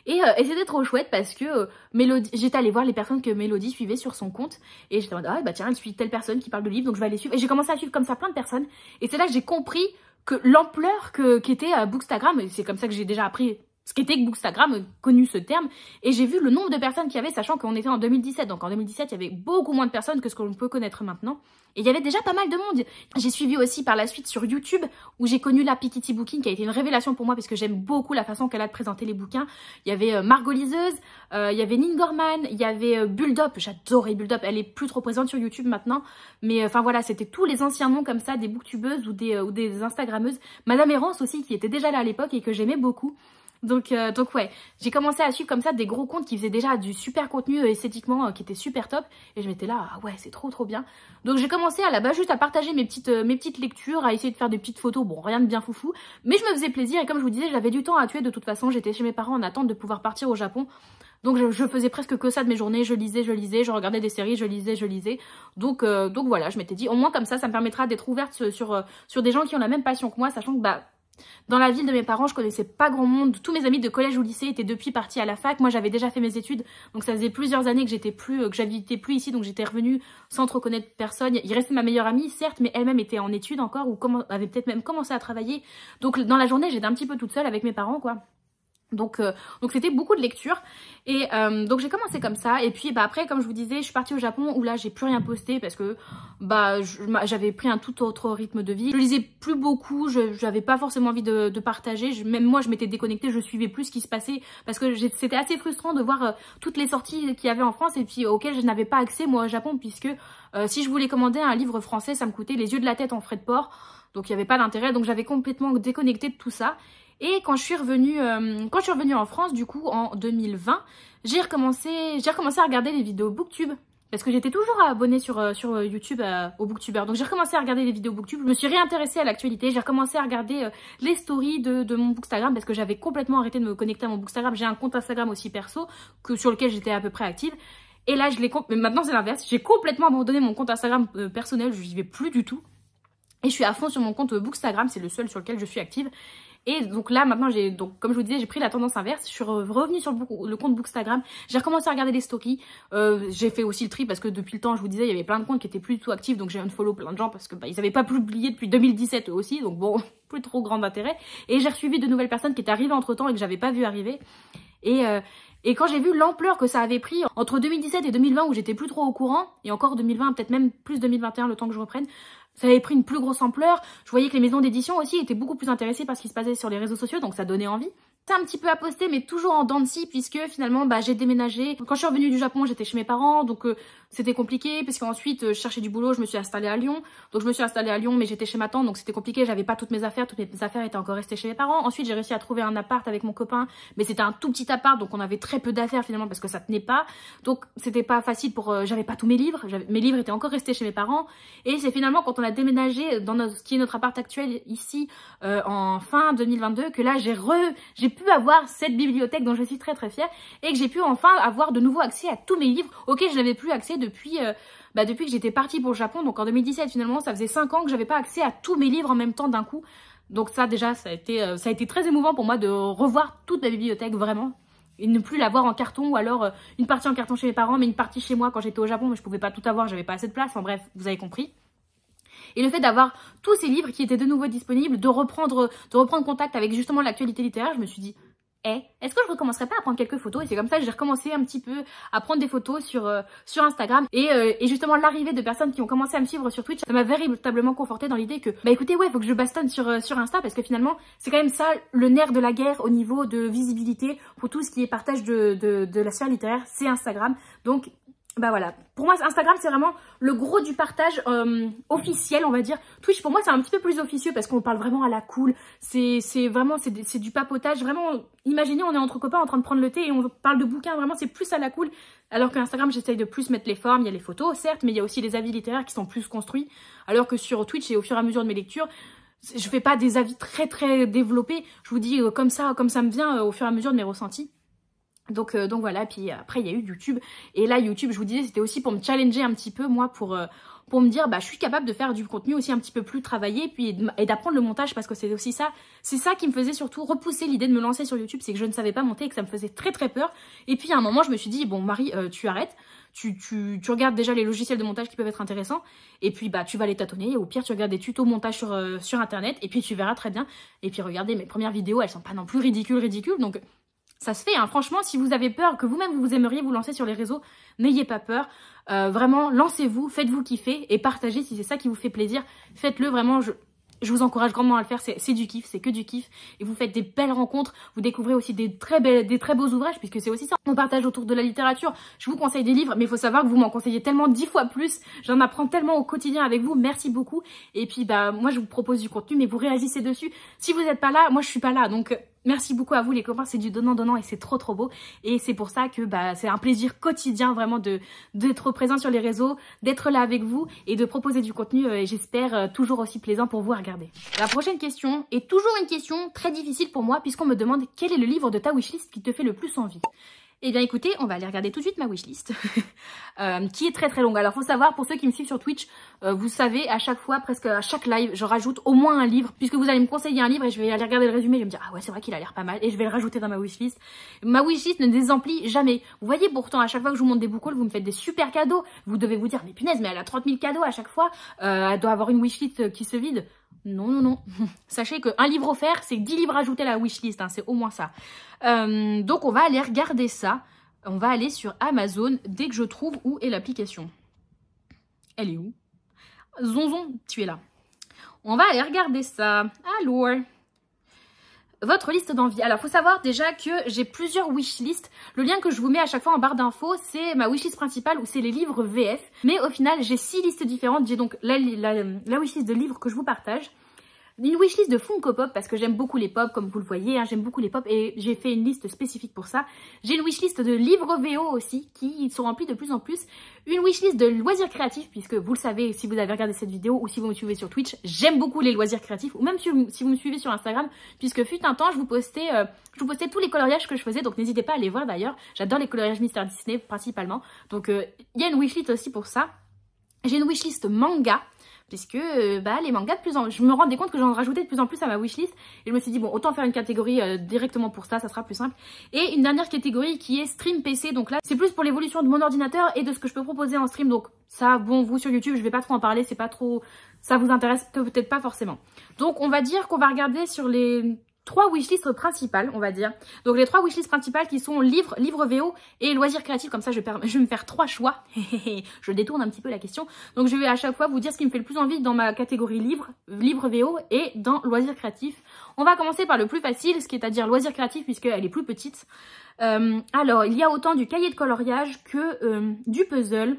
Euh, et, c'était trop chouette parce que euh, j'étais allée voir les personnes que Mélodie suivait sur son compte et j'étais en mode ah bah tiens elle suit telle personne qui parle de livres donc je vais aller suivre. Et j'ai commencé à suivre comme ça plein de personnes et c'est là que j'ai compris que l'ampleur que qu'était euh, Bookstagram et c'est comme ça que j'ai déjà appris ce qu'était que Bookstagram, euh, connu ce terme, et j'ai vu le nombre de personnes qu'il y avait, sachant qu'on était en 2017, donc en 2017, il y avait beaucoup moins de personnes que ce qu'on peut connaître maintenant, et il y avait déjà pas mal de monde. J'ai suivi aussi par la suite sur YouTube, où j'ai connu la Pikiti Booking, qui a été une révélation pour moi, parce que j'aime beaucoup la façon qu'elle a de présenter les bouquins. Il y avait euh, Margoliseuse, euh, il y avait Ningorman, il y avait Bulldop, j'adorais Bulldop, elle est plus trop présente sur YouTube maintenant, mais enfin voilà, c'était tous les anciens noms comme ça, des booktubeuses ou des, ou des Instagrammeuses. Madame Errance aussi, qui était déjà là à l'époque et que j'aimais beaucoup. Donc, euh, donc ouais, j'ai commencé à suivre comme ça des gros comptes qui faisaient déjà du super contenu euh, esthétiquement, euh, qui était super top. Et je m'étais là, ah ouais, c'est trop trop bien. Donc j'ai commencé à la base juste à partager mes petites, mes petites lectures, à essayer de faire des petites photos. Bon, rien de bien foufou, mais je me faisais plaisir. Et comme je vous disais, j'avais du temps à tuer de toute façon. J'étais chez mes parents en attente de pouvoir partir au Japon. Donc je, je, faisais presque que ça de mes journées, je lisais, je lisais, je regardais des séries, je lisais, je lisais. Donc, donc voilà, je m'étais dit, au moins comme ça, ça me permettra d'être ouverte sur, sur, des gens qui ont la même passion que moi, sachant que bah dans la ville de mes parents, je connaissais pas grand monde. Tous mes amis de collège ou lycée étaient depuis partis à la fac. Moi, j'avais déjà fait mes études, donc ça faisait plusieurs années que j'étais plus, euh, que j'habitais plus ici, donc j'étais revenue sans trop connaître personne. Il restait ma meilleure amie, certes, mais elle-même était en études encore ou avait peut-être même commencé à travailler. Donc dans la journée, j'étais un petit peu toute seule avec mes parents, quoi. Donc euh, donc c'était beaucoup de lecture et euh, donc j'ai commencé comme ça et puis bah, après comme je vous disais je suis partie au Japon où là j'ai plus rien posté parce que bah j'avais pris un tout autre rythme de vie je lisais plus beaucoup je j'avais pas forcément envie de, partager même moi je m'étais déconnectée je suivais plus ce qui se passait parce que c'était assez frustrant de voir euh, toutes les sorties qu'il y avait en France et puis auxquelles je n'avais pas accès moi au Japon puisque si je voulais commander un livre français ça me coûtait les yeux de la tête en frais de port donc il n'y avait pas d'intérêt donc j'avais complètement déconnecté de tout ça et quand je suis revenue, euh, quand je suis revenue en France, du coup, en 2020, j'ai recommencé, j'ai recommencé à regarder les vidéos Booktube. Parce que j'étais toujours abonnée sur, euh, sur euh, YouTube aux au Donc j'ai recommencé à regarder les vidéos Booktube. Je me suis réintéressée à l'actualité. J'ai recommencé à regarder les stories de, de, mon Bookstagram parce que j'avais complètement arrêté de me connecter à mon Bookstagram. J'ai un compte Instagram aussi perso que, sur lequel j'étais à peu près active. Et là, je l'ai... Mais maintenant, c'est l'inverse. J'ai complètement abandonné mon compte Instagram personnel. Je n'y vais plus du tout. Et je suis à fond sur mon compte Bookstagram, c'est le seul sur lequel je suis active. Et donc là, maintenant, j'ai donc comme je vous disais, j'ai pris la tendance inverse. Je suis revenue sur le, compte Bookstagram. J'ai recommencé à regarder les stockies. Euh, j'ai fait aussi le tri parce que depuis le temps, je vous disais, il y avait plein de comptes qui étaient plus du tout actifs. Donc j'ai un follow plein de gens parce que bah, ils n'avaient pas publié depuis 2017 eux aussi. Donc bon, plus trop grand intérêt. Et j'ai suivi de nouvelles personnes qui étaient arrivées entre temps et que j'avais pas vu arriver. Et, euh, et quand j'ai vu l'ampleur que ça avait pris entre 2017 et 2020 où j'étais plus trop au courant, et encore 2020, peut-être même plus 2021 le temps que je reprenne, ça avait pris une plus grosse ampleur. Je voyais que les maisons d'édition aussi étaient beaucoup plus intéressées par ce qui se passait sur les réseaux sociaux, donc ça donnait envie. C'est un petit peu à poster, mais toujours en dents de puisque finalement, bah, j'ai déménagé. Quand je suis revenue du Japon, j'étais chez mes parents, donc euh, c'était compliqué parce qu'ensuite euh, je cherchais du boulot, je me suis installée à Lyon. Donc je me suis installée à Lyon mais j'étais chez ma tante donc c'était compliqué, j'avais pas toutes mes affaires, toutes mes affaires étaient encore restées chez mes parents. Ensuite j'ai réussi à trouver un appart avec mon copain mais c'était un tout petit appart donc on avait très peu d'affaires finalement parce que ça tenait pas. Donc c'était pas facile pour... Euh, j'avais pas tous mes livres, mes livres étaient encore restés chez mes parents et c'est finalement quand on a déménagé dans notre, ce qui est notre appart actuel ici euh, en fin 2022 que là j'ai j'ai pu avoir cette bibliothèque dont je suis très très fière et que j'ai pu enfin avoir de nouveau accès à tous mes livres. Ok je n'avais plus accès depuis, euh, bah depuis que j'étais partie pour le Japon. Donc en 2017, finalement, ça faisait 5 ans que j'avais pas accès à tous mes livres en même temps d'un coup. Donc ça, déjà, ça a, été, euh, ça a été très émouvant pour moi de revoir toute ma bibliothèque, vraiment. Et ne plus l'avoir en carton, ou alors euh, une partie en carton chez mes parents, mais une partie chez moi quand j'étais au Japon, mais je pouvais pas tout avoir, j'avais pas assez de place. En bref, vous avez compris. Et le fait d'avoir tous ces livres qui étaient de nouveau disponibles, de reprendre, de reprendre contact avec justement l'actualité littéraire, je me suis dit, est ce que je recommencerai pas à prendre quelques photos Et c'est comme ça que j'ai recommencé un petit peu à prendre des photos sur, euh, sur Instagram. Euh, et, justement, l'arrivée de personnes qui ont commencé à me suivre sur Twitch, ça m'a véritablement conforté dans l'idée que, bah écoutez, ouais, faut que je bastonne sur, euh, sur Insta parce que finalement, c'est quand même ça le nerf de la guerre au niveau de visibilité pour tout ce qui est partage de, de, de la sphère littéraire, c'est Instagram. Donc, bah voilà, pour moi Instagram c'est vraiment le gros du partage euh, officiel on va dire. Twitch pour moi c'est un petit peu plus officieux parce qu'on parle vraiment à la cool, c'est vraiment c'est du papotage, vraiment imaginez on est entre copains en train de prendre le thé et on parle de bouquins, vraiment c'est plus à la cool. Alors qu'Instagram j'essaye de plus mettre les formes, il y a les photos certes mais il y a aussi les avis littéraires qui sont plus construits alors que sur Twitch et au fur et à mesure de mes lectures je fais pas des avis très très développés, je vous dis euh, comme ça, comme ça me vient euh, au fur et à mesure de mes ressentis. Donc, euh, donc voilà, puis après il y a eu YouTube. Et là YouTube, je vous disais, c'était aussi pour me challenger un petit peu, moi, pour, euh, pour me dire, bah, je suis capable de faire du contenu aussi un petit peu plus travaillé puis, et d'apprendre le montage parce que c'est aussi ça. C'est ça qui me faisait surtout repousser l'idée de me lancer sur YouTube, c'est que je ne savais pas monter et que ça me faisait très très peur. Et puis à un moment, je me suis dit, bon Marie, euh, tu arrêtes, tu, regardes déjà les logiciels de montage qui peuvent être intéressants et puis bah tu vas les tâtonner au pire tu regardes des tutos montage sur, sur internet et puis tu verras très bien et puis regardez mes premières vidéos elles sont pas non plus ridicules ridicules donc ça se fait. Hein. Franchement, si vous avez peur, que vous-même vous aimeriez vous lancer sur les réseaux, n'ayez pas peur. Euh, vraiment, lancez-vous, faites-vous kiffer et partagez si c'est ça qui vous fait plaisir. Faites-le vraiment. Je, je vous encourage grandement à le faire, c'est du kiff, c'est que du kiff. Et vous faites des belles rencontres, vous découvrez aussi des très, belles, des très beaux ouvrages, puisque c'est aussi ça. On partage autour de la littérature. Je vous conseille des livres, mais il faut savoir que vous m'en conseillez tellement dix fois plus. J'en apprends tellement au quotidien avec vous. Merci beaucoup. Et puis, bah, moi, je vous propose du contenu, mais vous réagissez dessus. Si vous n'êtes pas là, moi, je suis pas là. Donc, Merci beaucoup à vous les copains, c'est du donnant-donnant et c'est trop trop beau. Et c'est pour ça que bah, c'est un plaisir quotidien vraiment d'être présent sur les réseaux, d'être là avec vous et de proposer du contenu, euh, et j'espère, euh, toujours aussi plaisant pour vous à regarder. La prochaine question est toujours une question très difficile pour moi puisqu'on me demande quel est le livre de ta wishlist qui te fait le plus envie. Eh bien écoutez, on va aller regarder tout de suite ma wishlist, euh, qui est très très longue. Alors faut savoir, pour ceux qui me suivent sur Twitch, euh, vous savez, à chaque fois, presque à chaque live, je rajoute au moins un livre, puisque vous allez me conseiller un livre et je vais aller regarder le résumé, je vais me dire, ah ouais, c'est vrai qu'il a l'air pas mal, et je vais le rajouter dans ma wishlist. Ma wishlist ne désemplit jamais. Vous voyez, pourtant, à chaque fois que je vous montre des boucles, vous me faites des super cadeaux. Vous devez vous dire, mais punaise, mais elle a 30 000 cadeaux à chaque fois, euh, elle doit avoir une wishlist qui se vide. Non, non, non. Sachez qu'un livre offert, c'est 10 livres ajoutés à la wishlist. Hein, c'est au moins ça. Euh, donc, on va aller regarder ça. On va aller sur Amazon dès que je trouve où est l'application. Elle est où Zonzon, tu es là. On va aller regarder ça. Alors votre liste d'envie. Alors, faut savoir déjà que j'ai plusieurs wishlists. Le lien que je vous mets à chaque fois en barre d'infos, c'est ma wishlist principale où c'est les livres VF. Mais au final, j'ai six listes différentes. J'ai donc la, la, wishlist de livres que je vous partage. Une wishlist de Funko Pop parce que j'aime beaucoup les pop, comme vous le voyez, hein, j'aime beaucoup les pop et j'ai fait une liste spécifique pour ça. J'ai une wishlist de livres VO aussi qui sont remplis de plus en plus. Une wishlist de loisirs créatifs puisque vous le savez si vous avez regardé cette vidéo ou si vous me suivez sur Twitch, j'aime beaucoup les loisirs créatifs ou même si vous, me suivez sur Instagram puisque fut un temps je vous postais, euh, je vous postais tous les coloriages que je faisais donc n'hésitez pas à les voir d'ailleurs. J'adore les coloriages Mister Disney principalement donc euh, il y a une wishlist aussi pour ça. J'ai une wishlist manga puisque euh, bah, les mangas de plus en je me rendais compte que j'en rajoutais de plus en plus à ma wishlist et je me suis dit bon autant faire une catégorie euh, directement pour ça ça sera plus simple et une dernière catégorie qui est stream PC donc là c'est plus pour l'évolution de mon ordinateur et de ce que je peux proposer en stream donc ça bon vous sur YouTube je vais pas trop en parler c'est pas trop ça vous intéresse peut-être pas forcément donc on va dire qu'on va regarder sur les trois wishlists principales, on va dire. Donc les trois wishlists principales qui sont livres, livre VO et loisirs créatifs. Comme ça, je, vais, je me faire trois choix. je détourne un petit peu la question. Donc je vais à chaque fois vous dire ce qui me fait le plus envie dans ma catégorie livre, Livre VO et dans loisirs créatifs. On va commencer par le plus facile, ce qui est à dire loisirs créatifs puisqu'elle est plus petite. Euh, alors, il y a autant du cahier de coloriage que euh, du puzzle,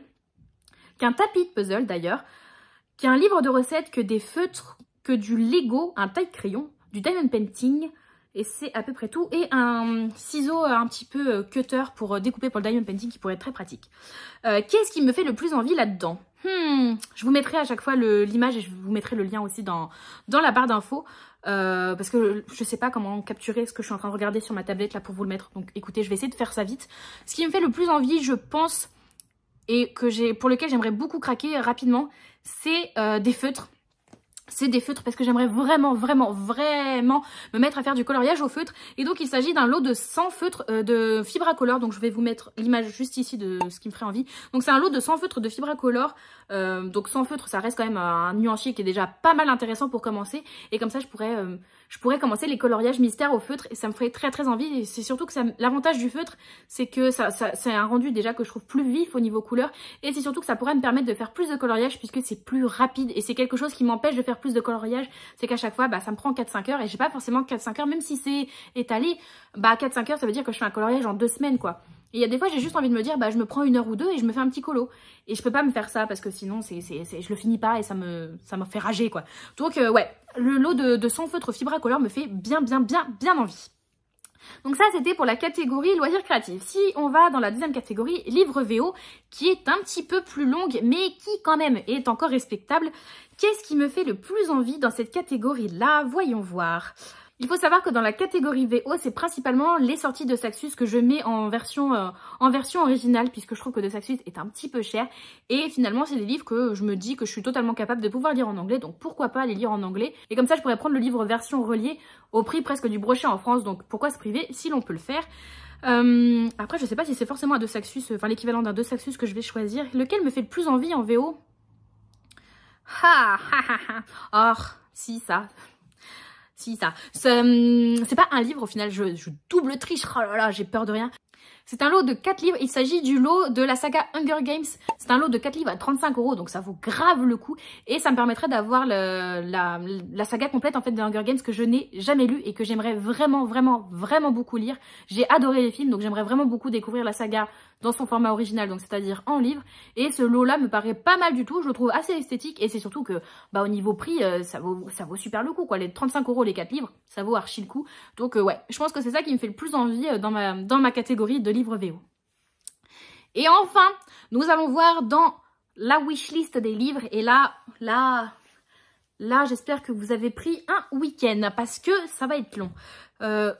qu'un tapis de puzzle d'ailleurs, qu'un livre de recettes, que des feutres, que du Lego, un taille-crayon, du diamond painting. Et c'est à peu près tout. Et un ciseau un petit peu euh, cutter pour euh, découper pour le diamond painting qui pourrait être très pratique. Euh, qu'est-ce qui me fait le plus envie là-dedans hmm, Je vous mettrai à chaque fois l'image et je vous mettrai le lien aussi dans, dans la barre d'infos. parce que je sais pas comment capturer ce que je suis en train de regarder sur ma tablette là pour vous le mettre. Donc écoutez, je vais essayer de faire ça vite. Ce qui me fait le plus envie, je pense, et que j'ai pour lequel j'aimerais beaucoup craquer rapidement, c'est des feutres c'est des feutres parce que j'aimerais vraiment, vraiment, vraiment me mettre à faire du coloriage au feutre. Et donc, il s'agit d'un lot de 100 feutres euh, de fibre à color. Donc, je vais vous mettre l'image juste ici de ce qui me ferait envie. Donc, c'est un lot de 100 feutres de fibre à color. Euh, donc, 100 feutres, ça reste quand même un nuancier qui est déjà pas mal intéressant pour commencer. Et comme ça, je pourrais... Euh, je pourrais commencer les coloriages mystères au feutre et ça me ferait très très envie. Et c'est surtout que l'avantage du feutre, c'est que ça, c'est un rendu déjà que je trouve plus vif au niveau couleur et c'est surtout que ça pourrait me permettre de faire plus de coloriage puisque c'est plus rapide et c'est quelque chose qui m'empêche de faire plus de coloriage. C'est qu'à chaque fois, bah, ça me prend 4-5 heures et j'ai pas forcément 4-5 heures, même si c'est étalé, bah 4-5 heures, ça veut dire que je fais un coloriage en deux semaines quoi. Et il y a des fois, j'ai juste envie de me dire, bah, je me prends une heure ou deux et je me fais un petit colo. Et je peux pas me faire ça parce que sinon, c'est, c'est, je le finis pas et ça me, ça me fait rager, quoi. Donc, euh, ouais, le lot de, de sans feutre color me fait bien, bien, bien, bien envie. Donc ça, c'était pour la catégorie loisirs créatifs. Si on va dans la deuxième catégorie, livre VO, qui est un petit peu plus longue, mais qui quand même est encore respectable, qu'est-ce qui me fait le plus envie dans cette catégorie-là Voyons voir. Il faut savoir que dans la catégorie VO, c'est principalement les sorties de Saxus que je mets en version, euh, en version originale, puisque je trouve que de Saxus est un petit peu cher. Et finalement, c'est des livres que je me dis que je suis totalement capable de pouvoir lire en anglais, donc pourquoi pas les lire en anglais. Et comme ça, je pourrais prendre le livre version reliée au prix presque du brochet en France, donc pourquoi se priver si l'on peut le faire euh, après, je sais pas si c'est forcément un de Saxus, euh, enfin l'équivalent d'un de Saxus que je vais choisir. Lequel me fait le plus envie en VO Ha ha ha ha Or, si, ça. Si, ça. Hum, c'est pas un livre, au final, je, je double triche. Oh là là, j'ai peur de rien. C'est un lot de 4 livres. Il s'agit du lot de la saga Hunger Games. C'est un lot de 4 livres à 35 euros, donc ça vaut grave le coup. Et ça me permettrait d'avoir la, saga complète en fait de Hunger Games que je n'ai jamais lu et que j'aimerais vraiment, vraiment, vraiment beaucoup lire. J'ai adoré les films, donc j'aimerais vraiment beaucoup découvrir la saga dans son format original, donc c'est-à-dire en livre. Et ce lot-là me paraît pas mal du tout. Je le trouve assez esthétique et c'est surtout que bah, au niveau prix, euh, ça, vaut, ça vaut super le coup. Quoi. Les 35 euros les 4 livres, ça vaut archi le coup. Donc euh, ouais, je pense que c'est ça qui me fait le plus envie euh, dans ma, dans ma catégorie de VO. Et enfin, nous allons voir dans la wishlist des livres. Et là, là, là, j'espère que vous avez pris un week-end parce que ça va être long. Euh,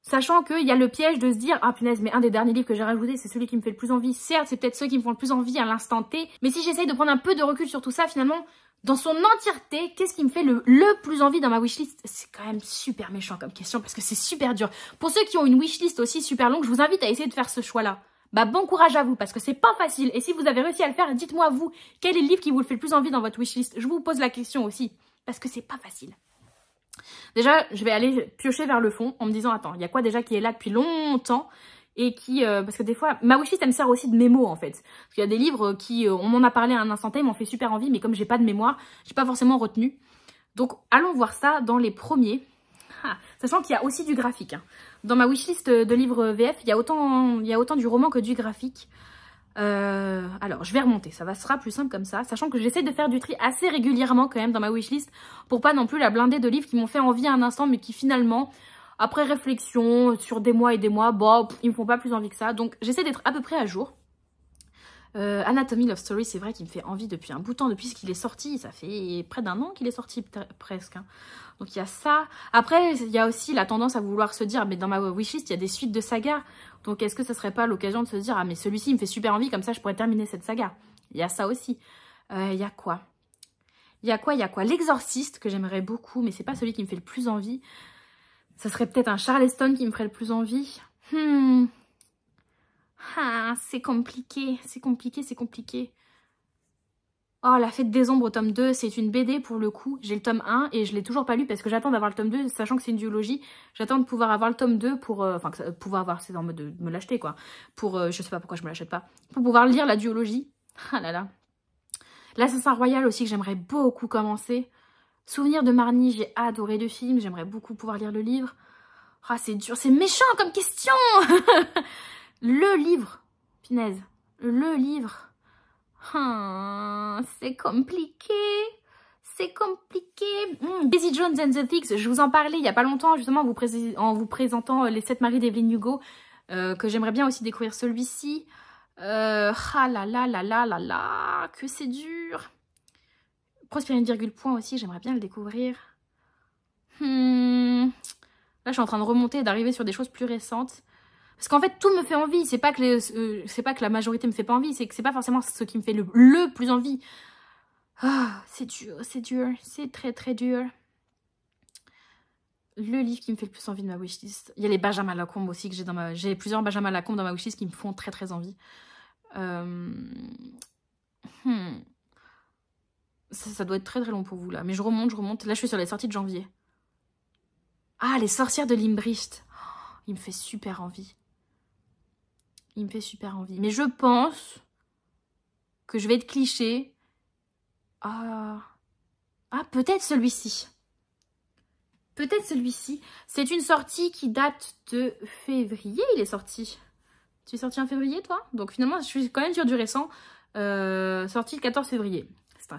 sachant qu'il y a le piège de se dire « Ah punaise, mais un des derniers livres que j'ai rajouté, c'est celui qui me fait le plus envie. » Certes, c'est peut-être ceux qui me font le plus envie à l'instant T. Mais si j'essaye de prendre un peu de recul sur tout ça, finalement, dans son entièreté, qu'est-ce qui me fait le, plus envie dans ma wishlist C'est quand même super méchant comme question parce que c'est super dur. Pour ceux qui ont une wishlist aussi super longue, je vous invite à essayer de faire ce choix-là. Bah bon courage à vous parce que c'est pas facile. Et si vous avez réussi à le faire, dites-moi vous, quel est le livre qui vous le fait le plus envie dans votre wishlist Je vous pose la question aussi parce que c'est pas facile. Déjà, je vais aller piocher vers le fond en me disant, attends, il y a quoi déjà qui est là depuis longtemps et qui, euh, parce que des fois, ma wishlist, elle me sert aussi de mémo en fait. Parce qu'il y a des livres qui, euh, on m'en a parlé à un instant ils m'ont fait super envie, mais comme j'ai pas de mémoire, j'ai pas forcément retenu. Donc allons voir ça dans les premiers. Ah, sachant qu'il y a aussi du graphique. Hein. Dans ma wishlist de livres VF, il y a autant, il y autant du roman que du graphique. Euh, alors, je vais remonter, ça va, sera plus simple comme ça, sachant que j'essaie de faire du tri assez régulièrement quand même dans ma wishlist, pour pas non plus la blinder de livres qui m'ont fait envie à un instant, mais qui finalement après réflexion, sur des mois et des mois, bon, bah, ils me font pas plus envie que ça. Donc j'essaie d'être à peu près à jour. Euh, Anatomy Love Story, c'est vrai qu'il me fait envie depuis un bout de temps, depuis qu'il est sorti. Ça fait près d'un an qu'il est sorti, presque. Hein. Donc il y a ça. Après, il y a aussi la tendance à vouloir se dire, mais dans ma wishlist, il y a des suites de sagas. Donc est-ce que ça serait pas l'occasion de se dire, ah mais celui-ci me fait super envie, comme ça je pourrais terminer cette saga. Il y a ça aussi. Euh, il y a quoi Il y a quoi Il y a quoi L'exorciste, que j'aimerais beaucoup, mais c'est pas celui qui me fait le plus envie. Ça serait peut-être un Charleston qui me ferait le plus envie. Hmm. Ah, c'est compliqué, c'est compliqué, c'est compliqué. Oh, La Fête des Ombres, tome 2, c'est une BD pour le coup. J'ai le tome 1 et je l'ai toujours pas lu parce que j'attends d'avoir le tome 2, sachant que c'est une duologie. J'attends de pouvoir avoir le tome 2 pour... Euh, enfin, pouvoir avoir, c'est dans mode de me l'acheter, quoi. Pour... je euh, je sais pas pourquoi je me l'achète pas. Pour pouvoir lire la duologie. Ah là là. L'Assassin Royal aussi, que j'aimerais beaucoup commencer. Souvenir de Marnie, j'ai adoré le film, j'aimerais beaucoup pouvoir lire le livre. Ah, c'est dur, c'est méchant comme question Le livre, pinaise, le livre. Hein, c'est compliqué c'est compliqué. Busy hmm. Daisy Jones and the Thicks, je vous en parlais il y a pas longtemps, justement, en vous présentant euh, Les sept maris d'Evelyn Hugo, euh, que j'aimerais bien aussi découvrir celui-ci. Euh, ah là là là là là là, que c'est dur une virgule point aussi, j'aimerais bien le découvrir. Hmm. Là, je suis en train de remonter et d'arriver sur des choses plus récentes. Parce qu'en fait, tout me fait envie. C'est pas que euh, pas que la majorité me fait pas envie, c'est que c'est pas forcément ce qui me fait le, plus envie. Ah, c'est dur, c'est dur, c'est très très dur. Le livre qui me fait le plus envie de ma wishlist. Il y a les Benjamin Lacombe aussi que j'ai dans ma. J'ai plusieurs Benjamin Lacombe dans ma wishlist qui me font très très envie. Euh, hmm. Ça, doit être très très long pour vous là. Mais je remonte, je remonte. Là, je suis sur la sortie de janvier. Ah, les sorcières de Limbricht. Oh, il me fait super envie. Il me fait super envie. Mais je pense que je vais être cliché. Ah, ah peut-être celui-ci. Peut-être celui-ci. C'est une sortie qui date de février. Il est sorti. Tu es sorti en février, toi Donc finalement, je suis quand même sur du récent. Euh, sorti le 14 février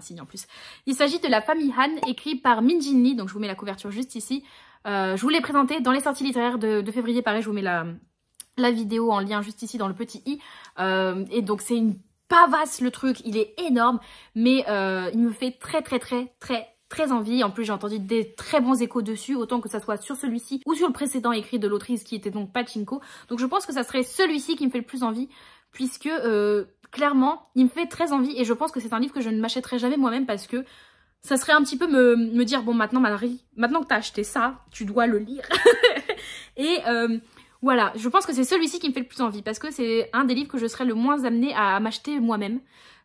signe en plus. Il s'agit de La famille Han, écrit par Min Jin Lee, donc je vous mets la couverture juste ici. Euh, je vous l'ai présenté dans les sorties littéraires de, février, pareil, je vous mets la, vidéo en lien juste ici dans le petit i. Euh, et donc c'est une pavasse le truc, il est énorme, mais euh, il me fait très très très très très envie. En plus, j'ai entendu des très bons échos dessus, autant que ça soit sur celui-ci ou sur le précédent écrit de l'autrice qui était donc Pachinko. Donc je pense que ça serait celui-ci qui me fait le plus envie, puisque clairement, il me fait très envie et je pense que c'est un livre que je ne m'achèterai jamais moi-même parce que ça serait un petit peu me, dire, bon maintenant Marie, maintenant que t'as acheté ça, tu dois le lire. et euh, voilà, je pense que c'est celui-ci qui me fait le plus envie parce que c'est un des livres que je serais le moins amenée à m'acheter moi-même.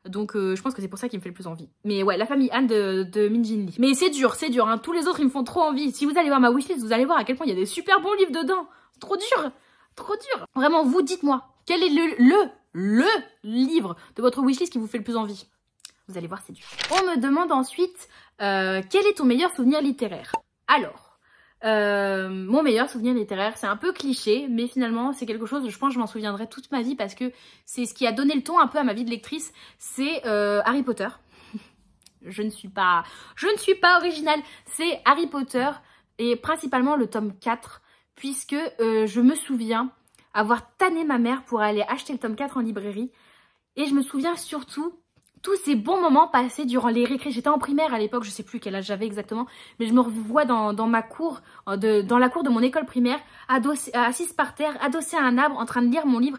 Donc euh, je pense que c'est pour ça qu'il me fait le plus envie. Mais ouais, la famille Anne de, de Min Lee. Mais c'est dur, c'est dur. Hein. Tous les autres, ils me font trop envie. Si vous allez voir ma wishlist, vous allez voir à quel point il y a des super bons livres dedans. trop dur, trop dur. Vraiment, vous dites-moi, quel est le le livre de votre wishlist qui vous fait le plus envie. Vous allez voir, c'est du. On me demande ensuite, euh, quel est ton meilleur souvenir littéraire Alors, euh, mon meilleur souvenir littéraire, c'est un peu cliché, mais finalement, c'est quelque chose, je pense, que je m'en souviendrai toute ma vie parce que c'est ce qui a donné le ton un peu à ma vie de lectrice, c'est euh, Harry Potter. je ne suis pas, je ne suis pas originale, c'est Harry Potter et principalement le tome 4 puisque je me souviens avoir tanné ma mère pour aller acheter le tome 4 en librairie. Et je me souviens surtout tous ces bons moments passés durant les récré. J'étais en primaire à l'époque, je sais plus quel âge j'avais exactement, mais je me revois dans, ma cour, euh, dans la cour de mon école primaire, euh, assise par terre, adossée à un arbre, en train de lire mon livre.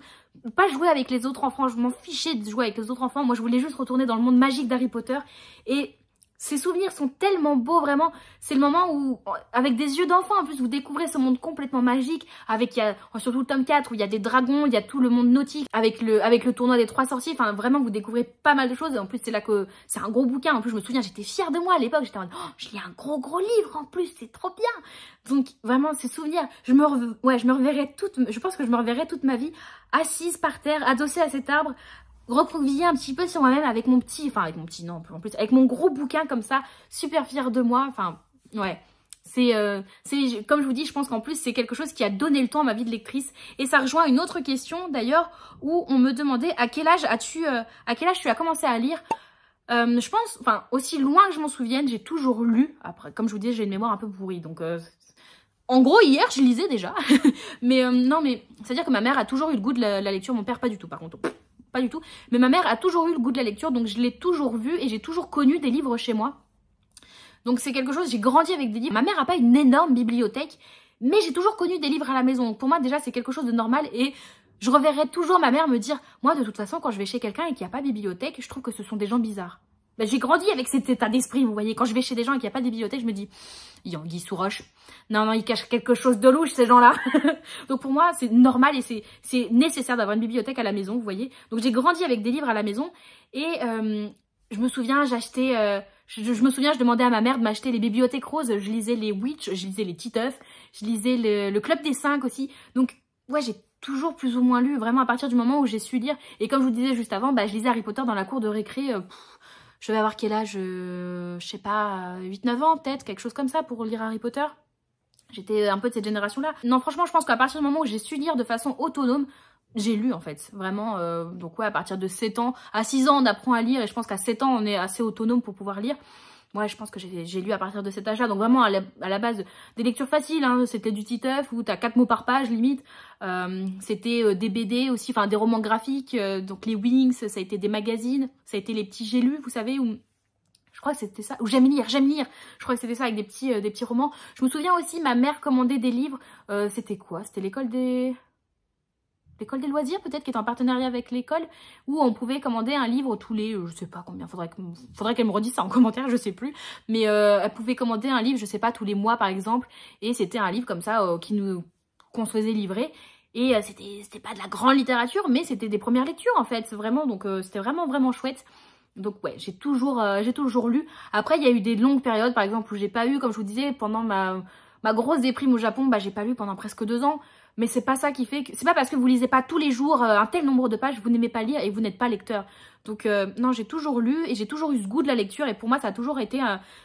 Pas jouer avec les autres enfants, je m'en fichais de jouer avec les autres enfants. Moi, je voulais juste retourner dans le monde magique d'Harry Potter et ces souvenirs sont tellement beaux, vraiment. C'est le moment où, avec des yeux d'enfant en plus, vous découvrez ce monde complètement magique. Avec, surtout le tome 4, où il y a des dragons, il y a tout le monde nautique, avec le, avec le tournoi des trois sorciers. Enfin, vraiment, vous découvrez pas mal de choses. Et en plus, c'est là que, c'est un gros bouquin. En plus, je me souviens, j'étais fière de moi à l'époque. J'étais en mode, oh, je lis un gros, gros livre en plus, c'est trop bien. Donc, vraiment, ces souvenirs, je me, ouais, je me reverrai toute, je pense que je me reverrai toute ma vie assise par terre, adossée à cet arbre, recroquevillée un petit peu sur moi-même avec mon petit, enfin avec mon petit, non, en plus, avec mon gros bouquin comme ça, super fier de moi, enfin, ouais. C'est, euh, comme je vous dis, je pense qu'en plus, c'est quelque chose qui a donné le temps à ma vie de lectrice. Et ça rejoint une autre question, d'ailleurs, où on me demandait à quel âge as-tu, euh, à quel âge tu as commencé à lire euh, je pense, enfin, aussi loin que je m'en souvienne, j'ai toujours lu. Après, comme je vous dis, j'ai une mémoire un peu pourrie, donc... en gros, hier, je lisais déjà. mais non, mais... C'est-à-dire que ma mère a toujours eu le goût de la, la lecture, mon père pas du tout, par contre pas du tout. Mais ma mère a toujours eu le goût de la lecture, donc je l'ai toujours vue et j'ai toujours connu des livres chez moi. Donc c'est quelque chose, j'ai grandi avec des livres. Ma mère a pas une énorme bibliothèque, mais j'ai toujours connu des livres à la maison. Donc pour moi déjà c'est quelque chose de normal et je reverrai toujours ma mère me dire, moi de toute façon quand je vais chez quelqu'un et qu'il n'y a pas bibliothèque, je trouve que ce sont des gens bizarres. Ben, j'ai grandi avec cet état d'esprit, vous voyez. Quand je vais chez des gens et qu'il n'y a pas de bibliothèque, je me dis, guy sous roche. Non, non, ils cachent quelque chose de louche, ces gens-là. Donc pour moi, c'est normal et c'est nécessaire d'avoir une bibliothèque à la maison, vous voyez. Donc j'ai grandi avec des livres à la maison et euh, je me souviens, j'achetais... Euh, je, me souviens, je demandais à ma mère de m'acheter les bibliothèques roses. Je lisais les Witch, je lisais les Titeuf, je lisais le, Club des Cinq aussi. Donc, ouais, j'ai toujours plus ou moins lu, vraiment à partir du moment où j'ai su lire. Et comme je vous disais juste avant, bah, je lisais Harry Potter dans la cour de récré. Euh, je vais avoir quel âge euh, Je sais pas, 8-9 ans peut-être, quelque chose comme ça pour lire Harry Potter. J'étais un peu de cette génération-là. Non, franchement, je pense qu'à partir du moment où j'ai su lire de façon autonome, j'ai lu en fait, vraiment. Euh, donc ouais, à partir de 7 ans, à 6 ans, on apprend à lire et je pense qu'à 7 ans, on est assez autonome pour pouvoir lire. Moi, je pense que j'ai lu à partir de cet âge-là. Donc vraiment, à la, base, des lectures faciles. Hein. C'était du Titeuf où t'as quatre mots par page, limite. Euh, c'était euh, des BD aussi, enfin des romans graphiques. Euh, donc les Wings, ça a été des magazines. Ça a été les petits J'ai lu, vous savez, où je crois que c'était ça, ou j'aime lire, j'aime lire, je crois que c'était ça avec des petits, des petits romans. Je me souviens aussi, ma mère commandait des livres, c'était quoi C'était l'école des l'école des loisirs peut-être, qui est en partenariat avec l'école, où on pouvait commander un livre tous les, euh, je sais pas combien, faudrait qu'elle faudrait qu'elle me redise ça en commentaire, je sais plus, mais euh, elle pouvait commander un livre, je sais pas, tous les mois par exemple, et c'était un livre comme ça euh, qui nous qu'on se faisait livrer, et euh, c'était pas de la grande littérature, mais c'était des premières lectures en fait, vraiment, donc c'était vraiment vraiment chouette. Donc ouais, j'ai toujours, j'ai toujours lu. Après, il y a eu des longues périodes, par exemple, où j'ai pas eu, comme je vous disais, pendant ma, ma grosse déprime au Japon, bah j'ai pas lu pendant presque deux ans. Mais c'est pas ça qui fait C'est pas parce que vous lisez pas tous les jours euh, un tel nombre de pages, vous n'aimez pas lire et vous n'êtes pas lecteur. Donc euh, non, j'ai toujours lu et j'ai toujours eu ce goût de la lecture et pour moi ça a toujours été,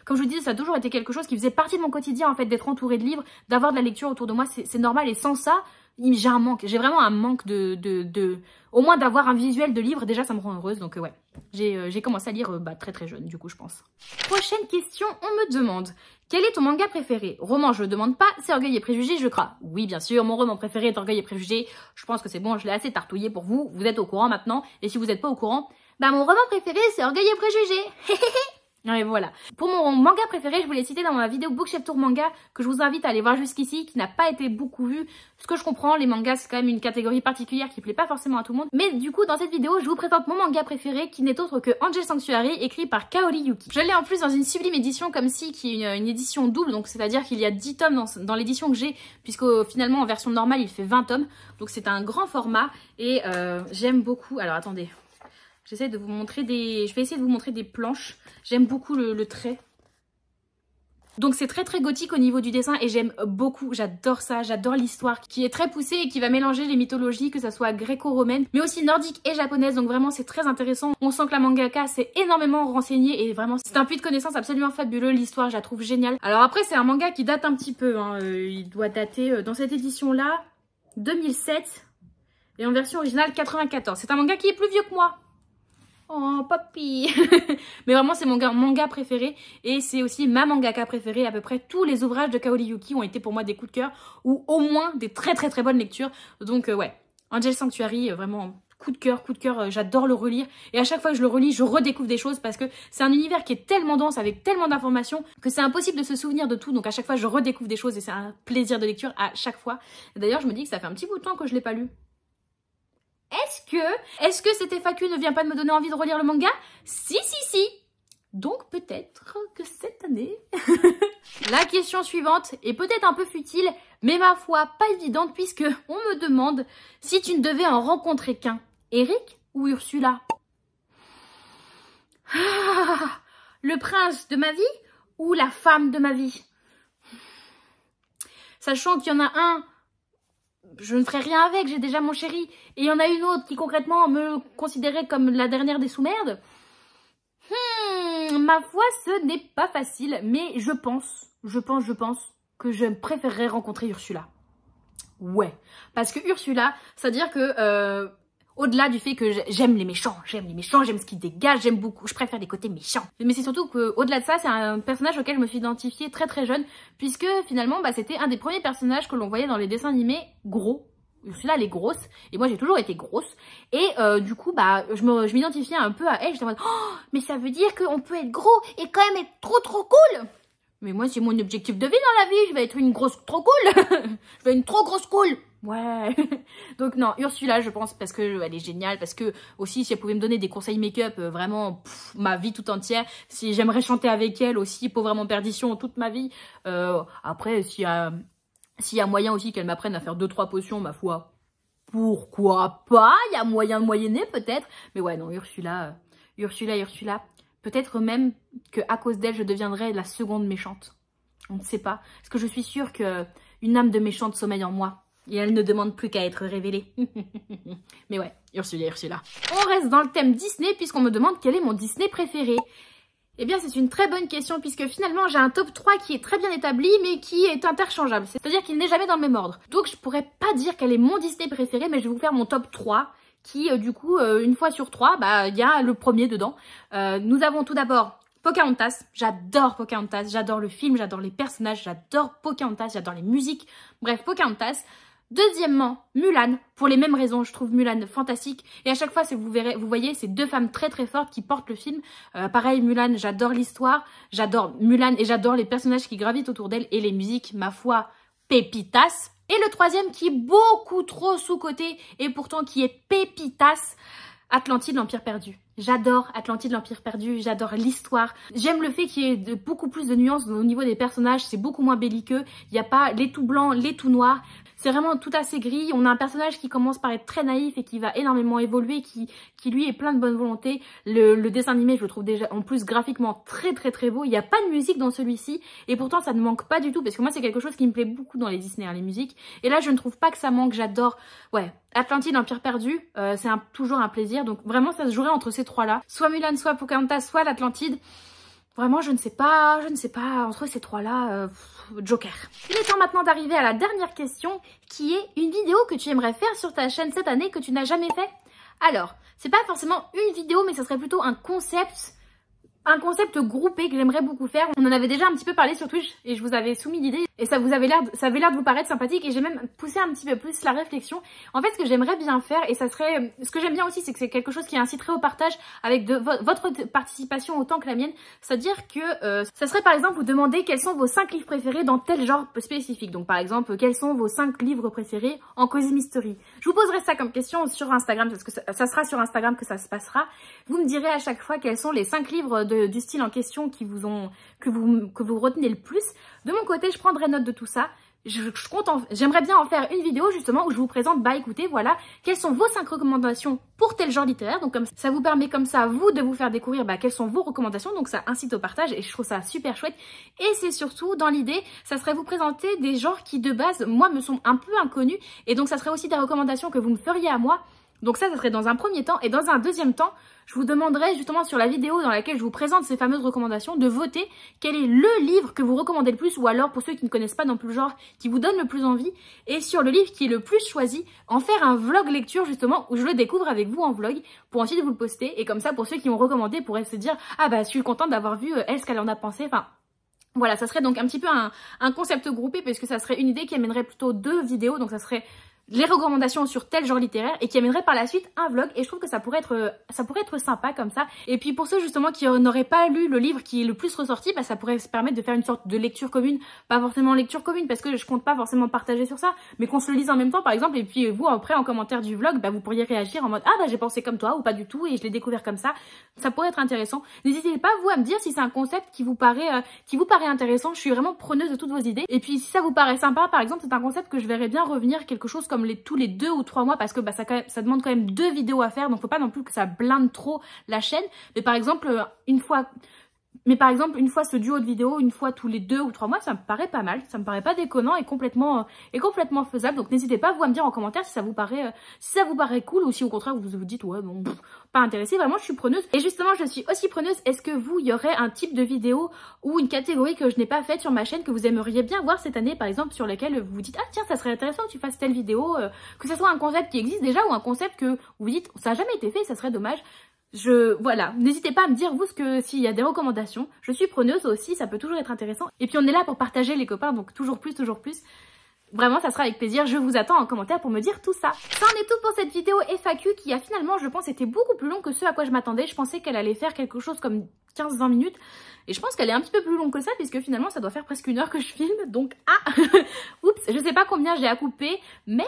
comme je vous disais, ça a toujours été quelque chose qui faisait partie de mon quotidien en fait, d'être entouré de livres, d'avoir de la lecture autour de moi, c'est normal et sans ça, j'ai un manque, j'ai vraiment un manque de... Au moins d'avoir un visuel de livre, déjà ça me rend heureuse, donc euh, ouais, j'ai commencé à lire bah, très très jeune du coup je pense. Prochaine question, on me demande, quel est ton manga préféré Roman, je ne demande pas, c'est Orgueil et Préjugé, je crois. Oui, bien sûr, mon roman préféré est Orgueil et Préjugé. Je pense que c'est bon, je l'ai assez tartouillé pour vous. Vous êtes au courant maintenant, et si vous n'êtes pas au courant, bah mon roman préféré, c'est Orgueil et Préjugés. Et voilà. Pour mon manga préféré, je voulais citer dans ma vidéo Bookshelf Tour Manga, que je vous invite à aller voir jusqu'ici, qui n'a pas été beaucoup vu. Ce que je comprends, les mangas, c'est quand même une catégorie particulière qui plaît pas forcément à tout le monde. Mais du coup, dans cette vidéo, je vous présente mon manga préféré, qui n'est autre que Angel Sanctuary, écrit par Kaori Yuki. Je l'ai en plus dans une sublime édition comme si, qui est une, édition double, donc c'est-à-dire qu'il y a 10 tomes dans, l'édition que j'ai, puisque finalement, en version normale, il fait 20 tomes. Donc c'est un grand format, et euh, j'aime beaucoup... Alors attendez, J'essaie de vous montrer des... Je vais essayer de vous montrer des planches. J'aime beaucoup le, trait. Donc c'est très très gothique au niveau du dessin et j'aime beaucoup, j'adore ça, j'adore l'histoire qui est très poussée et qui va mélanger les mythologies, que ça soit gréco-romaine, mais aussi nordique et japonaise, donc vraiment c'est très intéressant. On sent que la mangaka s'est énormément renseignée et vraiment c'est un puits de connaissances absolument fabuleux, l'histoire je la trouve géniale. Alors après c'est un manga qui date un petit peu, hein. euh, il doit dater euh, dans cette édition là, 2007 et en version originale 94. C'est un manga qui est plus vieux que moi, Oh, Poppy Mais vraiment, c'est mon manga préféré et c'est aussi ma mangaka préférée. À peu près tous les ouvrages de Kaori Yuki ont été pour moi des coups de cœur ou au moins des très très très bonnes lectures. Donc euh, ouais, Angel Sanctuary, euh, vraiment coup de cœur, coup de cœur, euh, j'adore le relire. Et à chaque fois que je le relis, je redécouvre des choses parce que c'est un univers qui est tellement dense, avec tellement d'informations, que c'est impossible de se souvenir de tout. Donc à chaque fois, je redécouvre des choses et c'est un plaisir de lecture à chaque fois. D'ailleurs, je me dis que ça fait un petit bout de temps que je l'ai pas lu est-ce que, est-ce que cette FAQ ne vient pas de me donner envie de relire le manga Si, si, si donc peut-être que cette année... la question suivante est peut-être un peu futile, mais ma foi pas évidente puisque on me demande si tu ne devais en rencontrer qu'un, Eric ou Ursula ah, Le prince de ma vie ou la femme de ma vie Sachant qu'il y en a un je ne ferai rien avec, j'ai déjà mon chéri. Et il y en a une autre qui concrètement me considérait comme la dernière des sous-merdes. Hmm, ma foi, ce n'est pas facile, mais je pense, je pense, je pense que je préférerais rencontrer Ursula. Ouais, parce que Ursula, c'est-à-dire que euh, au-delà du fait que j'aime les méchants, j'aime les méchants, j'aime ce qu'ils dégagent, j'aime beaucoup, je préfère les côtés méchants. Mais c'est surtout qu'au-delà de ça, c'est un personnage auquel je me suis identifiée très très jeune, puisque finalement, bah, c'était un des premiers personnages que l'on voyait dans les dessins animés gros, Celui-là, elle est grosse et moi j'ai toujours été grosse et euh, du coup bah je m'identifiais un peu à elle j'étais en mode oh, mais ça veut dire qu'on peut être gros et quand même être trop trop cool mais moi c'est mon objectif de vie dans la vie je vais être une grosse trop cool je vais être une trop grosse cool Ouais. Donc non, Ursula, je pense, parce que elle est géniale, parce que aussi si elle pouvait me donner des conseils make-up, euh, vraiment ma vie tout entière. Si j'aimerais chanter avec elle aussi, pauvre vraiment perdition toute ma vie. Euh, après, s'il y a y a moyen aussi qu'elle m'apprenne à faire deux trois potions, ma foi, pourquoi pas Il y a moyen de moyenner peut-être. Mais ouais, non, Ursula, euh, Ursula, Ursula. Peut-être même que à cause d'elle, je deviendrai la seconde méchante. On ne sait pas. Parce que je suis sûre qu'une âme de méchante sommeille en moi. Et elle ne demande plus qu'à être révélée. Mais ouais, Ursula, Ursula. On reste dans le thème Disney puisqu'on me demande quel est mon Disney préféré. Eh bien, c'est une très bonne question puisque finalement, j'ai un top 3 qui est très bien établi mais qui est interchangeable. C'est-à-dire qu'il n'est jamais dans le même ordre. Donc, je pourrais pas dire quel est mon Disney préféré, mais je vais vous faire mon top 3 qui, euh, du coup, euh, une fois sur trois, bah, il y a le premier dedans. Euh, nous avons tout d'abord Pocahontas. J'adore Pocahontas, j'adore le film, j'adore les personnages, j'adore Pocahontas, j'adore les musiques. Bref, Pocahontas. Deuxièmement, Mulan, pour les mêmes raisons, je trouve Mulan fantastique. Et à chaque fois, vous, verrez, vous voyez ces deux femmes très très fortes qui portent le film. Euh, pareil, Mulan, j'adore l'histoire, j'adore Mulan et j'adore les personnages qui gravitent autour d'elle et les musiques, ma foi, pépitas. Et le troisième qui est beaucoup trop sous-côté et pourtant qui est pépitas, Atlantide, l'Empire perdu. J'adore Atlantide, l'Empire perdu, j'adore l'histoire. J'aime le fait qu'il y ait beaucoup plus de nuances au niveau des personnages, c'est beaucoup moins belliqueux. Il n'y a pas les tout blancs, les tout noirs. C'est vraiment tout assez gris. On a un personnage qui commence par être très naïf et qui va énormément évoluer, qui, qui lui est plein de bonne volonté. Le, dessin animé, je le trouve déjà en plus graphiquement très très très beau. Il n'y a pas de musique dans celui-ci et pourtant ça ne manque pas du tout parce que moi c'est quelque chose qui me plaît beaucoup dans les Disney, hein, les musiques. Et là je ne trouve pas que ça manque, j'adore. Ouais, Atlantide, l'Empire perdu, euh, c'est toujours un plaisir. Donc vraiment ça se jouerait entre ces trois-là. Soit Mulan, soit Pocahontas, soit l'Atlantide. Vraiment, je ne sais pas, je ne sais pas, entre ces trois-là, euh, joker. Il est temps maintenant d'arriver à la dernière question, qui est une vidéo que tu aimerais faire sur ta chaîne cette année que tu n'as jamais fait Alors, c'est pas forcément une vidéo, mais ce serait plutôt un concept, un concept groupé que j'aimerais beaucoup faire. On en avait déjà un petit peu parlé sur Twitch, et je vous avais soumis l'idée. Et ça, vous avait l'air, ça avait l'air de vous paraître sympathique et j'ai même poussé un petit peu plus la réflexion. En fait, ce que j'aimerais bien faire et ça serait, ce que j'aime bien aussi, c'est que c'est quelque chose qui inciterait au partage avec de, votre participation autant que la mienne. C'est-à-dire que euh, ça serait par exemple vous demander quels sont vos 5 livres préférés dans tel genre spécifique. Donc par exemple, quels sont vos 5 livres préférés en Cozy Mystery Je vous poserai ça comme question sur Instagram parce que ça, sera sur Instagram que ça se passera. Vous me direz à chaque fois quels sont les 5 livres du style en question qui vous ont, que vous, que vous retenez le plus. De mon côté, je prendrai note de tout ça. Je, j'aimerais bien en faire une vidéo justement où je vous présente, bah écoutez, voilà, quelles sont vos 5 recommandations pour tel genre littéraire. Donc comme ça vous permet comme ça, vous, de vous faire découvrir bah, quelles sont vos recommandations. Donc ça incite au partage et je trouve ça super chouette. Et c'est surtout dans l'idée, ça serait vous présenter des genres qui de base, moi, me sont un peu inconnus. Et donc ça serait aussi des recommandations que vous me feriez à moi. Donc ça, ça serait dans un premier temps. Et dans un deuxième temps, je vous demanderai justement sur la vidéo dans laquelle je vous présente ces fameuses recommandations de voter quel est le livre que vous recommandez le plus ou alors pour ceux qui ne connaissent pas non plus le genre, qui vous donne le plus envie et sur le livre qui est le plus choisi, en faire un vlog lecture justement où je le découvre avec vous en vlog pour ensuite vous le poster et comme ça pour ceux qui m'ont recommandé pourraient se dire ah bah je suis contente d'avoir vu est-ce euh, qu'elle en a pensé, enfin voilà, ça serait donc un petit peu un, un concept groupé parce que ça serait une idée qui amènerait plutôt deux vidéos, donc ça serait les recommandations sur tel genre littéraire et qui amènerait par la suite un vlog et je trouve que ça pourrait être ça pourrait être sympa comme ça et puis pour ceux justement qui n'auraient pas lu le livre qui est le plus ressorti bah ça pourrait se permettre de faire une sorte de lecture commune pas forcément lecture commune parce que je compte pas forcément partager sur ça mais qu'on se le lise en même temps par exemple et puis vous après en commentaire du vlog bah vous pourriez réagir en mode ah bah j'ai pensé comme toi ou pas du tout et je l'ai découvert comme ça ça pourrait être intéressant n'hésitez pas vous à me dire si c'est un concept qui vous paraît euh, qui vous paraît intéressant je suis vraiment preneuse de toutes vos idées et puis si ça vous paraît sympa par exemple c'est un concept que je verrais bien revenir quelque chose comme comme les, tous les deux ou trois mois parce que bah, ça, ça demande quand même deux vidéos à faire. Donc faut pas non plus que ça blinde trop la chaîne. Mais par exemple, euh, une fois mais par exemple, une fois ce duo de vidéos, une fois tous les deux ou trois mois, ça me paraît pas mal, ça me paraît pas déconnant et complètement, euh, et complètement faisable. Donc n'hésitez pas vous à me dire en commentaire si ça vous paraît, euh, si ça vous paraît cool ou si au contraire vous vous dites ouais bon pas intéressé. Vraiment, je suis preneuse. Et justement, je suis aussi preneuse. Est-ce que vous y aurait un type de vidéo ou une catégorie que je n'ai pas faite sur ma chaîne que vous aimeriez bien voir cette année, par exemple, sur laquelle vous vous dites ah tiens ça serait intéressant que tu fasses telle vidéo, euh, que ce soit un concept qui existe déjà ou un concept que vous dites ça a jamais été fait, ça serait dommage. Je, voilà, n'hésitez pas à me dire vous ce que s'il y a des recommandations. Je suis preneuse aussi, ça peut toujours être intéressant. Et puis on est là pour partager les copains, donc toujours plus, toujours plus. Vraiment, ça sera avec plaisir. Je vous attends en commentaire pour me dire tout ça. Ça en est tout pour cette vidéo FAQ qui a finalement, je pense, été beaucoup plus long que ce à quoi je m'attendais. Je pensais qu'elle allait faire quelque chose comme 15-20 minutes. Et je pense qu'elle est un petit peu plus longue que ça, puisque finalement, ça doit faire presque une heure que je filme. Donc, ah Oups, je sais pas combien j'ai à couper, mais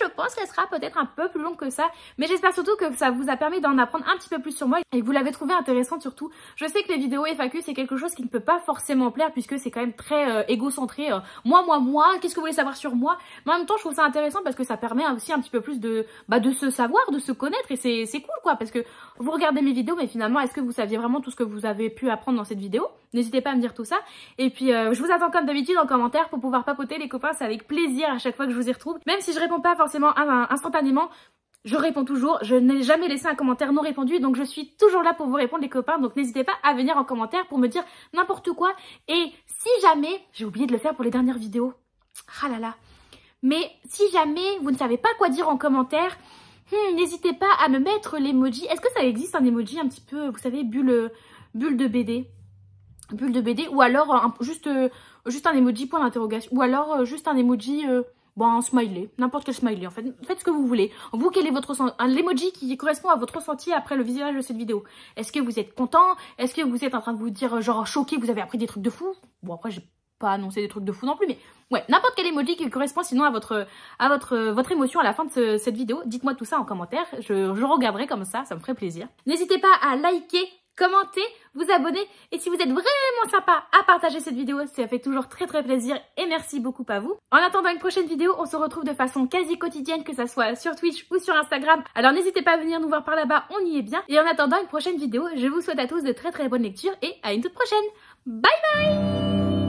je pense qu'elle sera peut-être un peu plus longue que ça. Mais j'espère surtout que ça vous a permis d'en apprendre un petit peu plus sur moi et que vous l'avez trouvé intéressante surtout. Je sais que les vidéos FAQ, c'est quelque chose qui ne peut pas forcément plaire, puisque c'est quand même très euh, égocentré. Euh, moi, moi, moi, qu'est-ce que vous voulez savoir sur moi Mais en même temps, je trouve ça intéressant parce que ça permet aussi un petit peu plus de, bah, de se savoir, de se connaître, et c'est cool, quoi, parce que vous regardez mes vidéos, mais finalement, est-ce que vous saviez vraiment tout ce que vous avez pu apprendre dans cette vidéo N'hésitez pas à me dire tout ça. Et puis, euh, je vous attends comme d'habitude en commentaire pour pouvoir papoter les copains. C'est avec plaisir à chaque fois que je vous y retrouve. Même si je réponds pas forcément instantanément, je réponds toujours, je n'ai jamais laissé un commentaire non répondu, donc je suis toujours là pour vous répondre les copains, donc n'hésitez pas à venir en commentaire pour me dire n'importe quoi, et si jamais, j'ai oublié de le faire pour les dernières vidéos, ah là là, mais si jamais vous ne savez pas quoi dire en commentaire, Hmm, n'hésitez pas à me mettre l'emoji. Est-ce que ça existe un emoji un petit peu, vous savez, bulle, bulle de BD Bulle de BD ou alors euh, juste, euh, juste un emoji point d'interrogation ou alors euh, juste un emoji... bon, un smiley, n'importe quel smiley en fait. Faites ce que vous voulez. Vous, quel est votre L'emoji qui correspond à votre ressenti après le visage de cette vidéo. Est-ce que vous êtes content Est-ce que vous êtes en train de vous dire genre choqué, vous avez appris des trucs de fou Bon, après, j'ai pas annoncer des trucs de fou non plus, mais ouais, n'importe quel emoji qui correspond sinon à votre, à votre, euh, votre émotion à la fin de cette vidéo. Dites-moi tout ça en commentaire, je, je regarderai comme ça, ça me ferait plaisir. N'hésitez pas à liker, commenter, vous abonner et si vous êtes vraiment sympa à partager cette vidéo, ça fait toujours très très plaisir et merci beaucoup à vous. En attendant une prochaine vidéo, on se retrouve de façon quasi quotidienne que ça soit sur Twitch ou sur Instagram. Alors n'hésitez pas à venir nous voir par là-bas, on y est bien. Et en attendant une prochaine vidéo, je vous souhaite à tous de très très bonnes lectures et à une toute prochaine. Bye bye